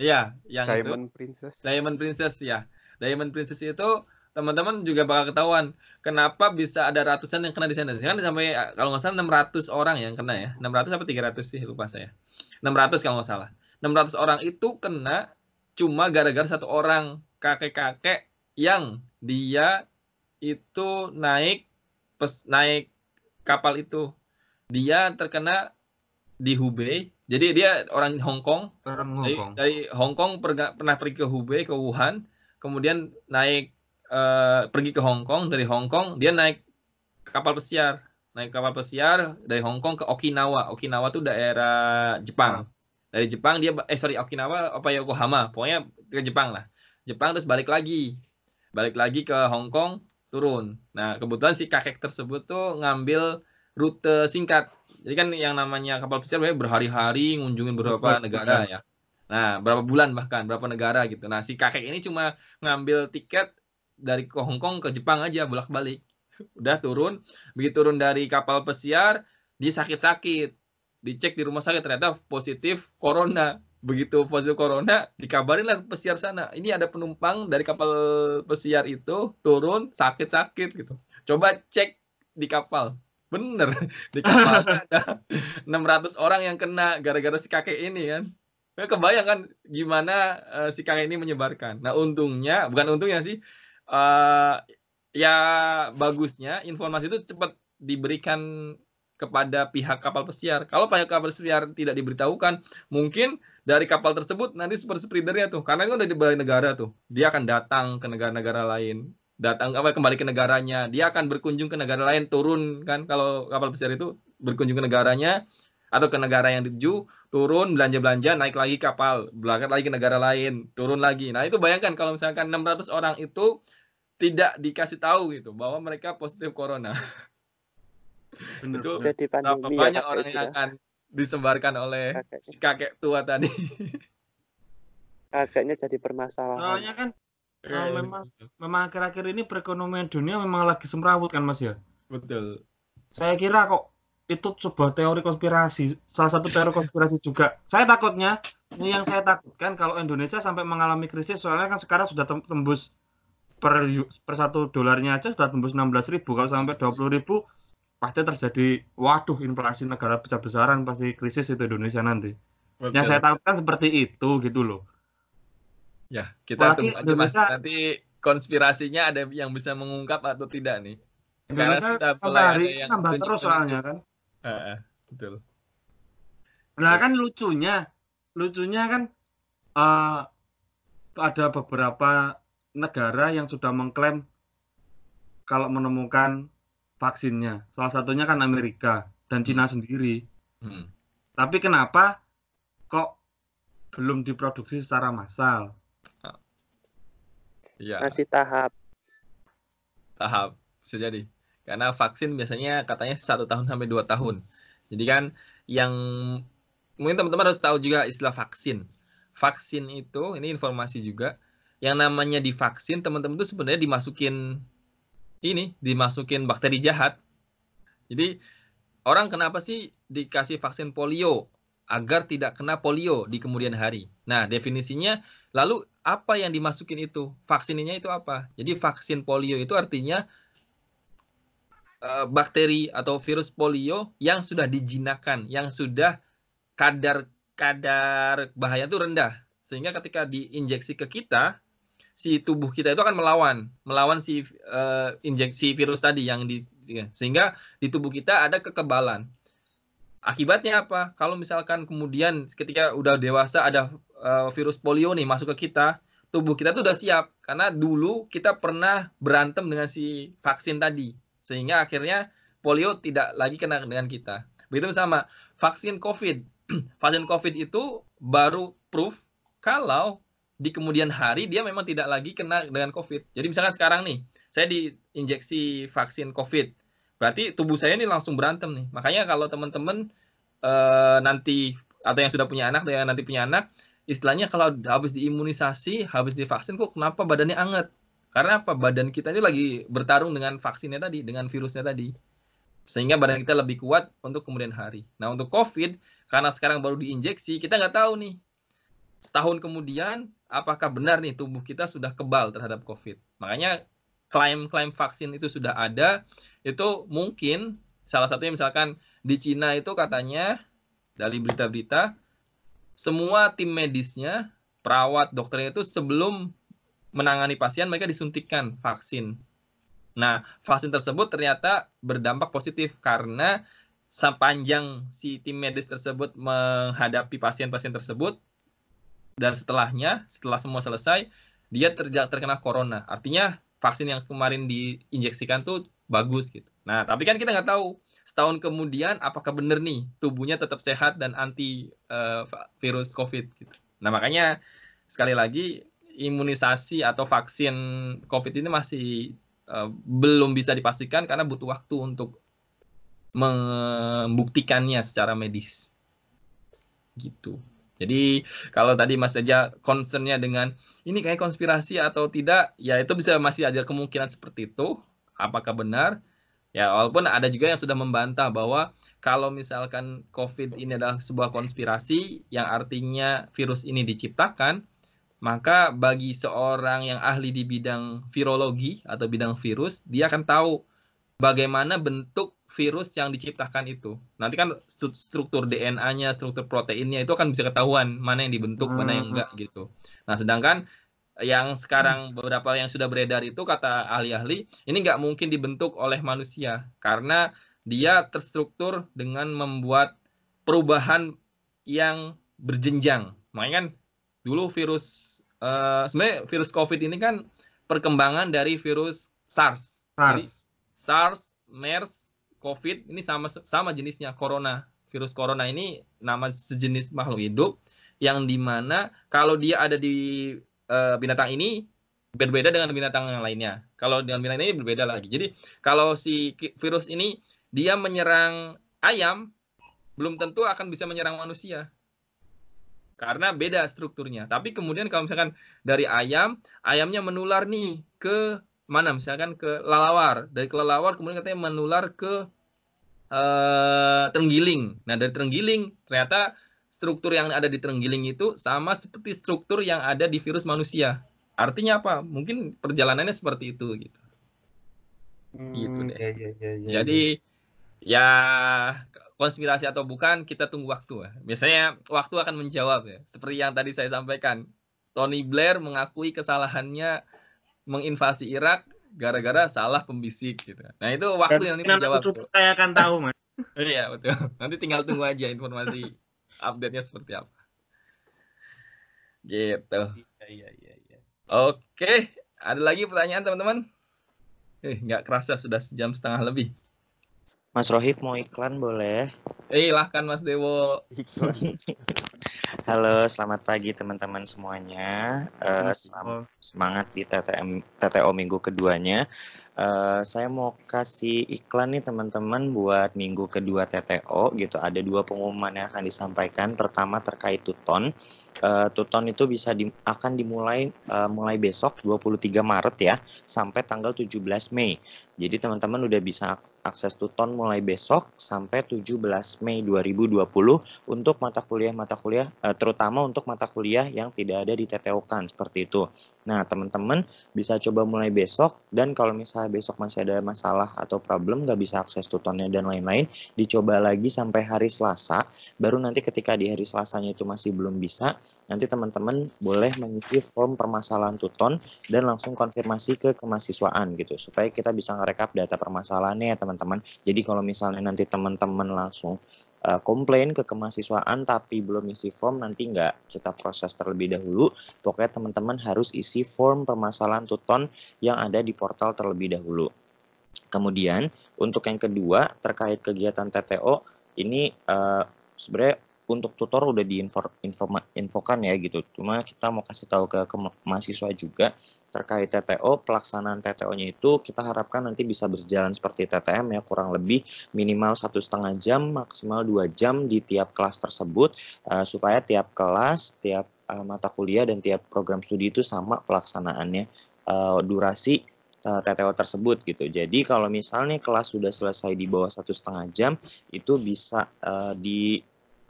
Iya, yang Diamond itu. Princess. Diamond Princess ya. Diamond Princess itu teman-teman juga bakal ketahuan kenapa bisa ada ratusan yang kena di sentence. Kan sampai kalau nggak salah 600 orang yang kena ya. 600 apa 300 sih lupa saya. 600 kalau nggak salah. 600 orang itu kena cuma gara-gara satu orang kakek-kakek yang dia itu naik pes, naik kapal itu. Dia terkena di Hubei jadi dia orang Hong Kong. Orang Hong Kong. Dari, Hong Kong pernah pergi ke Hubei, ke Wuhan, kemudian naik uh, pergi ke Hong Kong, dari Hong Kong dia naik kapal pesiar, naik kapal pesiar dari Hong Kong ke Okinawa. Okinawa tuh daerah Jepang. Hmm. Dari Jepang dia eh sorry Okinawa apa Yokohama, pokoknya ke Jepang lah. Jepang terus balik lagi. Balik lagi ke Hong Kong, turun. Nah, kebetulan si kakek tersebut tuh ngambil rute singkat jadi kan yang namanya kapal pesiar berhari-hari ngunjungin beberapa Betul, negara ya. Nah, berapa bulan bahkan berapa negara gitu. Nah, si kakek ini cuma ngambil tiket dari Hong Kong ke Jepang aja bolak-balik. Udah turun, begitu turun dari kapal pesiar, dia sakit-sakit. Dicek di rumah sakit ternyata positif corona. Begitu positif corona, dikabarin lah pesiar sana. Ini ada penumpang dari kapal pesiar itu turun sakit-sakit gitu. Coba cek di kapal Bener, <laughs> di kapal <laughs> ada 600 orang yang kena gara-gara si kakek ini kan. Nah, kebayang kan gimana uh, si kakek ini menyebarkan. Nah untungnya, bukan untungnya sih, uh, ya bagusnya informasi itu cepat diberikan kepada pihak kapal pesiar. Kalau pihak kapal pesiar tidak diberitahukan, mungkin dari kapal tersebut nanti super spreadernya tuh, karena itu kan udah di negara tuh, dia akan datang ke negara-negara lain datang apa kembali ke negaranya. Dia akan berkunjung ke negara lain, turun kan kalau kapal besar itu berkunjung ke negaranya atau ke negara yang dituju, turun belanja-belanja, naik lagi kapal, berangkat lagi ke negara lain, turun lagi. Nah, itu bayangkan kalau misalkan 600 orang itu tidak dikasih tahu gitu bahwa mereka positif corona. <laughs> Jadi pandemi, ya, banyak orang yang ya. akan disebarkan oleh kakek. si kakek tua tadi. <laughs> kakeknya jadi permasalahan. Soalnya kan Nah, memang memang akhir-akhir ini perekonomian dunia memang lagi semrawut kan Mas ya. Betul. Saya kira kok itu sebuah teori konspirasi, salah satu teori konspirasi juga. Saya takutnya ini yang saya takutkan kalau Indonesia sampai mengalami krisis soalnya kan sekarang sudah tembus per per satu dolarnya aja sudah tembus 16 ribu kalau sampai 20 ribu pasti terjadi waduh inflasi negara besar-besaran pasti krisis itu Indonesia nanti. Betul. Yang saya takutkan seperti itu gitu loh. Ya, kita Apalagi tunggu aja Indonesia, Mas. Nanti konspirasinya ada yang bisa mengungkap atau tidak nih. Sekarang Indonesia kita mulai yang terus soalnya kan. Eh betul. Nah, kan lucunya, lucunya kan uh, ada beberapa negara yang sudah mengklaim kalau menemukan vaksinnya. Salah satunya kan Amerika dan Cina hmm. sendiri. Hmm. Tapi kenapa kok belum diproduksi secara massal? Iya. Masih tahap. Tahap bisa jadi. Karena vaksin biasanya katanya satu tahun sampai dua tahun. Jadi kan yang mungkin teman-teman harus tahu juga istilah vaksin. Vaksin itu ini informasi juga yang namanya divaksin teman-teman itu sebenarnya dimasukin ini dimasukin bakteri jahat. Jadi orang kenapa sih dikasih vaksin polio? agar tidak kena polio di kemudian hari. Nah, definisinya lalu apa yang dimasukin itu? Vaksininya itu apa? Jadi vaksin polio itu artinya eh, bakteri atau virus polio yang sudah dijinakan, yang sudah kadar kadar bahaya itu rendah. Sehingga ketika diinjeksi ke kita, si tubuh kita itu akan melawan, melawan si uh, injeksi virus tadi yang di sehingga di tubuh kita ada kekebalan Akibatnya apa? Kalau misalkan kemudian ketika udah dewasa ada uh, virus polio nih masuk ke kita, tubuh kita tuh udah siap karena dulu kita pernah berantem dengan si vaksin tadi sehingga akhirnya polio tidak lagi kena dengan kita. Begitu sama vaksin COVID. <clears throat> vaksin COVID itu baru proof kalau di kemudian hari dia memang tidak lagi kena dengan COVID. Jadi misalkan sekarang nih, saya diinjeksi vaksin COVID berarti tubuh saya ini langsung berantem nih makanya kalau teman-teman uh, nanti atau yang sudah punya anak atau yang nanti punya anak istilahnya kalau habis diimunisasi habis divaksin kok kenapa badannya anget karena apa badan kita ini lagi bertarung dengan vaksinnya tadi dengan virusnya tadi sehingga badan kita lebih kuat untuk kemudian hari nah untuk covid karena sekarang baru diinjeksi kita nggak tahu nih setahun kemudian apakah benar nih tubuh kita sudah kebal terhadap covid makanya klaim-klaim vaksin itu sudah ada itu mungkin salah satunya misalkan di Cina itu katanya dari berita-berita semua tim medisnya perawat dokternya itu sebelum menangani pasien mereka disuntikkan vaksin. Nah, vaksin tersebut ternyata berdampak positif karena sepanjang si tim medis tersebut menghadapi pasien-pasien tersebut dan setelahnya, setelah semua selesai, dia tidak terkena corona. Artinya vaksin yang kemarin diinjeksikan tuh bagus gitu. Nah, tapi kan kita nggak tahu setahun kemudian apakah benar nih tubuhnya tetap sehat dan anti uh, virus COVID gitu. Nah, makanya sekali lagi imunisasi atau vaksin COVID ini masih uh, belum bisa dipastikan karena butuh waktu untuk membuktikannya secara medis. Gitu. Jadi kalau tadi Mas aja concernnya dengan ini kayak konspirasi atau tidak, ya itu bisa masih ada kemungkinan seperti itu apakah benar? Ya, walaupun ada juga yang sudah membantah bahwa kalau misalkan COVID ini adalah sebuah konspirasi yang artinya virus ini diciptakan, maka bagi seorang yang ahli di bidang virologi atau bidang virus, dia akan tahu bagaimana bentuk virus yang diciptakan itu. Nanti kan struktur DNA-nya, struktur proteinnya itu akan bisa ketahuan mana yang dibentuk, mana yang hmm. enggak gitu. Nah, sedangkan yang hmm. sekarang beberapa yang sudah beredar itu kata ahli-ahli ini nggak mungkin dibentuk oleh manusia karena dia terstruktur dengan membuat perubahan yang berjenjang. Makanya kan dulu virus uh, sebenarnya virus COVID ini kan perkembangan dari virus SARS. SARS, Jadi, SARS, MERS, COVID ini sama sama jenisnya corona. Virus corona ini nama sejenis makhluk hidup yang dimana kalau dia ada di Eh, binatang ini berbeda dengan binatang yang lainnya. Kalau dengan binatang ini berbeda lagi. Jadi kalau si virus ini dia menyerang ayam, belum tentu akan bisa menyerang manusia. Karena beda strukturnya. Tapi kemudian kalau misalkan dari ayam, ayamnya menular nih ke mana? Misalkan ke lalawar. Dari kelelawar kemudian katanya menular ke uh, terenggiling. Nah dari terenggiling ternyata struktur yang ada di terenggiling itu sama seperti struktur yang ada di virus manusia. Artinya apa? Mungkin perjalanannya seperti itu gitu. Hmm, gitu deh. Ya, ya, ya, ya, Jadi iya. ya konspirasi atau bukan kita tunggu waktu ya. Biasanya waktu akan menjawab ya. Seperti yang tadi saya sampaikan, Tony Blair mengakui kesalahannya menginvasi Irak gara-gara salah pembisik gitu. Nah itu waktu Dan yang nanti menjawab. Saya akan tahu mas. <laughs> iya betul. Nanti tinggal tunggu aja informasi update-nya seperti apa. Gitu. Iya, iya, iya. iya. Oke, ada lagi pertanyaan teman-teman? Eh, nggak kerasa sudah sejam setengah lebih. Mas Rohib mau iklan boleh? Eh, kan Mas Dewo. Halo, selamat pagi teman-teman semuanya. Uh, semangat di TTM, TTO minggu keduanya. Eh, saya mau kasih iklan nih teman-teman buat minggu kedua TTO gitu. Ada dua pengumuman yang akan disampaikan. Pertama terkait Tuton. Uh, Tuton itu bisa di, akan dimulai uh, mulai besok 23 Maret ya sampai tanggal 17 Mei. Jadi teman-teman udah bisa akses Tuton mulai besok sampai 17 Mei 2020 untuk mata kuliah-mata kuliah uh, terutama untuk mata kuliah yang tidak ada di TTO kan seperti itu. Nah, teman-teman bisa coba mulai besok dan kalau misalnya besok masih ada masalah atau problem nggak bisa akses tutornya dan lain-lain dicoba lagi sampai hari Selasa baru nanti ketika di hari Selasanya itu masih belum bisa nanti teman-teman boleh mengisi form permasalahan tuton dan langsung konfirmasi ke kemahasiswaan gitu supaya kita bisa ngerekap data permasalahannya ya teman-teman jadi kalau misalnya nanti teman-teman langsung uh, komplain ke kemahasiswaan tapi belum isi form nanti nggak kita proses terlebih dahulu. Pokoknya teman-teman harus isi form permasalahan tuton yang ada di portal terlebih dahulu. Kemudian untuk yang kedua terkait kegiatan TTO ini uh, sebenarnya untuk tutor udah diinfokan ya gitu. Cuma kita mau kasih tahu ke, ke mahasiswa juga terkait TTO, pelaksanaan TTO-nya itu kita harapkan nanti bisa berjalan seperti TTM ya kurang lebih minimal satu setengah jam maksimal dua jam di tiap kelas tersebut uh, supaya tiap kelas, tiap uh, mata kuliah dan tiap program studi itu sama pelaksanaannya uh, durasi TTO tersebut gitu. Jadi kalau misalnya kelas sudah selesai di bawah satu setengah jam itu bisa uh, di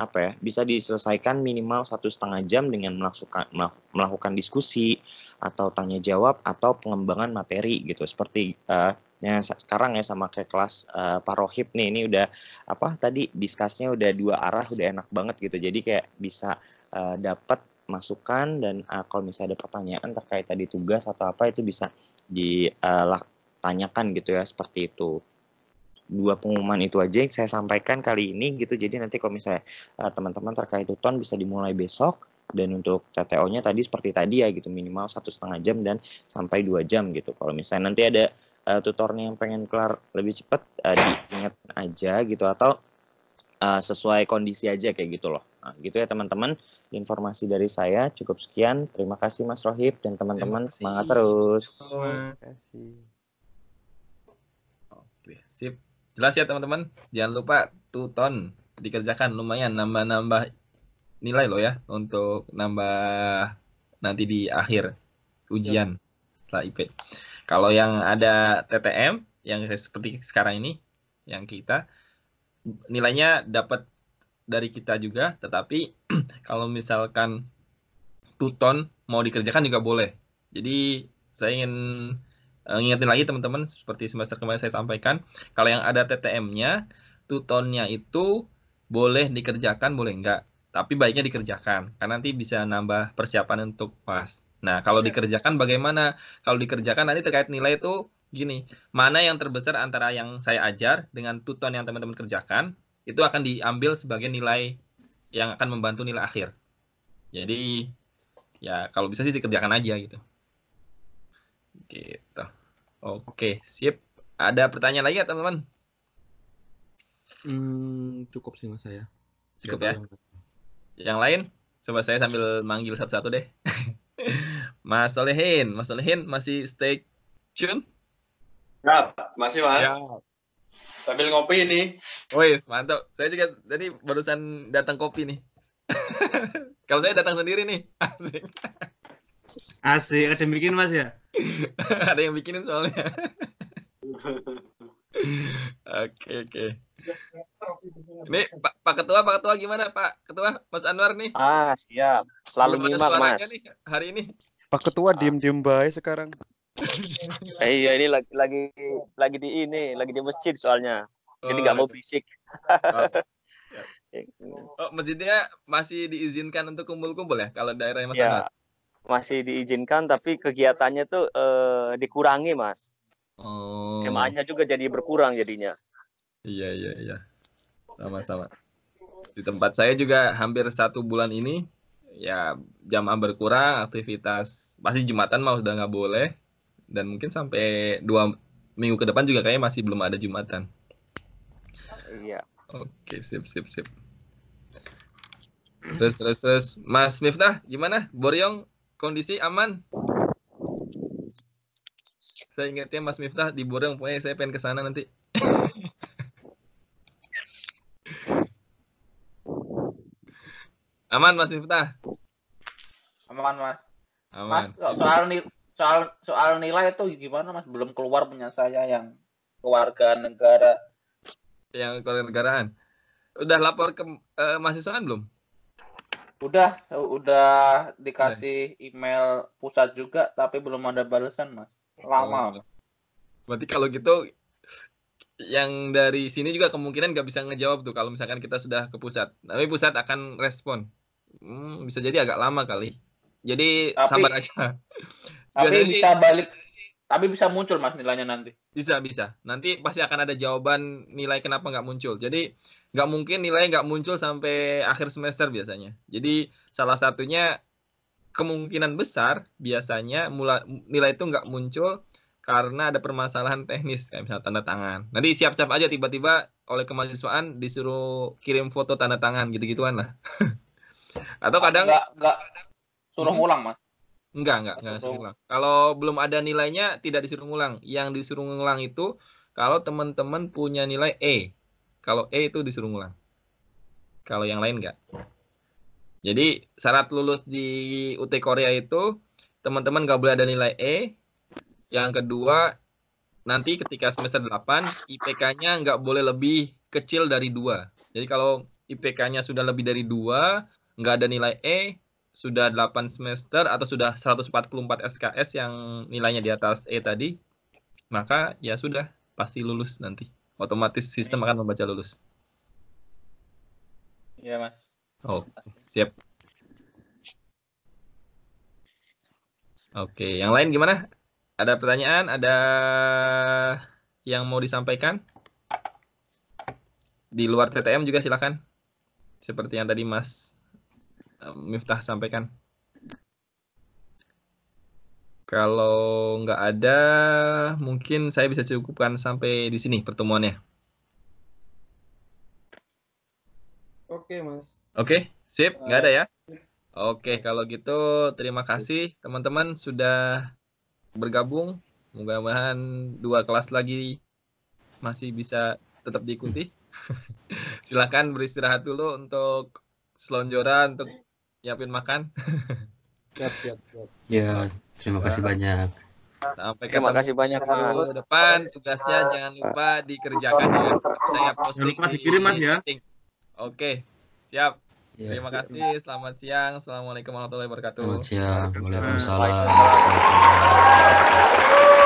apa ya bisa diselesaikan minimal satu setengah jam dengan melakukan melakukan diskusi atau tanya jawab atau pengembangan materi gitu seperti uh, ya sekarang ya sama kayak kelas uh, eh, parohip nih ini udah apa tadi diskusinya udah dua arah udah enak banget gitu jadi kayak bisa uh, eh, dapat masukan dan uh, kalau misalnya ada pertanyaan terkait tadi tugas atau apa itu bisa ditanyakan gitu ya seperti itu dua pengumuman itu aja yang saya sampaikan kali ini gitu. Jadi nanti kalau misalnya eh, teman-teman uh, terkait tuton bisa dimulai besok dan untuk TTO-nya tadi seperti tadi ya gitu minimal satu setengah jam dan sampai dua jam gitu. Kalau misalnya nanti ada uh, tutornya yang pengen kelar lebih cepat uh, diingat aja gitu atau uh, sesuai kondisi aja kayak gitu loh. Nah, gitu ya teman-teman. Informasi dari saya cukup sekian. Terima kasih Mas Rohib dan teman-teman semangat terus. Terima kasih. Oke, sip. Jelas ya teman-teman. Jangan lupa tuton dikerjakan lumayan nambah-nambah nilai lo ya untuk nambah nanti di akhir ujian ya. setelah IP. Kalau yang ada TTM yang seperti sekarang ini yang kita nilainya dapat dari kita juga, tetapi <clears throat> kalau misalkan tuton mau dikerjakan juga boleh. Jadi saya ingin uh, ngingetin lagi teman-teman seperti semester kemarin saya sampaikan kalau yang ada TTM-nya tutonnya itu boleh dikerjakan boleh enggak tapi baiknya dikerjakan karena nanti bisa nambah persiapan untuk pas. Nah, kalau iya. dikerjakan bagaimana? Kalau dikerjakan nanti terkait nilai itu gini, mana yang terbesar antara yang saya ajar dengan tuton yang teman-teman kerjakan, itu akan diambil sebagai nilai yang akan membantu nilai akhir. Jadi ya kalau bisa sih dikerjakan aja gitu. Gitu. Oke, sip. Ada pertanyaan lagi ya teman-teman? Hmm, cukup sih mas saya. Cukup ya. Yang... lain, coba saya sambil manggil satu-satu deh. <laughs> mas Solehin, Mas Solehin masih stay tune? ya masih mas. Ya. Sambil ngopi ini. Wih, mantap. Saya juga tadi barusan datang kopi nih. <laughs> Kalau saya datang sendiri nih, <laughs> asik. Asik, ada bikin mas ya? <laughs> ada yang bikinin soalnya oke oke Nih pak, pak ketua pak ketua gimana pak ketua mas Anwar nih ah siap selalu Belum nyimak mas nih, hari ini pak ketua diem diem baik sekarang <laughs> eh, iya ini lagi lagi lagi di ini lagi di masjid soalnya Ini nggak oh, mau iya. fisik oh. oh masjidnya masih diizinkan untuk kumpul-kumpul ya kalau daerahnya mas ya. Anwar masih diizinkan tapi kegiatannya tuh eh, dikurangi mas oh. jemaahnya juga jadi berkurang jadinya iya iya iya sama-sama di tempat saya juga hampir satu bulan ini ya jamaah berkurang aktivitas pasti jumatan mau sudah nggak boleh dan mungkin sampai dua minggu ke depan juga kayaknya masih belum ada jumatan iya oke sip sip sip terus terus terus Mas Miftah gimana Boryong kondisi aman? Saya ingatnya Mas Miftah di Boreng, pokoknya saya pengen ke sana nanti. <laughs> aman Mas Miftah? Aman, Mas. Aman. Mas, soal, soal, soal nilai itu gimana Mas? Belum keluar punya saya yang keluarga negara. Yang keluarga negaraan? Udah lapor ke eh, mahasiswaan belum? Udah, udah dikasih email pusat juga, tapi belum ada balasan, Mas. Lama. Oh. Iya. Berarti kalau gitu, yang dari sini juga kemungkinan nggak bisa ngejawab tuh kalau misalkan kita sudah ke pusat. Tapi pusat akan respon. Hmm, bisa jadi agak lama kali. Jadi tapi, sabar aja. <laughs> Tapi Biasanya bisa sih, balik, tapi bisa muncul mas nilainya nanti. Bisa bisa. Nanti pasti akan ada jawaban nilai kenapa nggak muncul. Jadi nggak mungkin nilai nggak muncul sampai akhir semester biasanya. Jadi salah satunya kemungkinan besar biasanya mula, nilai itu nggak muncul karena ada permasalahan teknis kayak misalnya tanda tangan. Nanti siap-siap aja tiba-tiba oleh kemahasiswaan disuruh kirim foto tanda tangan gitu-gituan lah. <laughs> Atau kadang nggak nggak suruh hmm? ngulang mas. Enggak, enggak, enggak suruh ngulang. Kalau belum ada nilainya tidak disuruh ngulang. Yang disuruh ngulang itu kalau teman-teman punya nilai E kalau E itu disuruh ngulang. Kalau yang lain enggak. Jadi syarat lulus di UT Korea itu teman-teman nggak boleh ada nilai E. Yang kedua nanti ketika semester 8 IPK-nya nggak boleh lebih kecil dari dua. Jadi kalau IPK-nya sudah lebih dari dua, nggak ada nilai E, sudah 8 semester atau sudah 144 SKS yang nilainya di atas E tadi, maka ya sudah pasti lulus nanti otomatis sistem akan membaca lulus. Iya, Mas. Oh, siap. Oke, yang lain gimana? Ada pertanyaan? Ada yang mau disampaikan? Di luar TTM juga silakan. Seperti yang tadi Mas eh, Miftah sampaikan. Kalau nggak ada, mungkin saya bisa cukupkan sampai di sini pertemuannya. Oke, Mas. Oke, sip. Nggak ada ya? Oke, kalau gitu terima kasih teman-teman sudah bergabung. Mudah-mudahan dua kelas lagi masih bisa tetap diikuti. <laughs> Silakan beristirahat dulu untuk selonjoran, untuk nyiapin makan. <laughs> siap, siap, siap. Ya, yeah. Terima kasih banyak. Sampai Terima kasih banyak minggu depan. Tugasnya jangan lupa dikerjakan ya. Saya posting. Jangan lupa dikirim Mas ya. Oke, siap. Ya. Terima kasih. Selamat siang. Assalamualaikum warahmatullahi wabarakatuh. Selamat siang. Waalaikumsalam. Waalaikumsalam.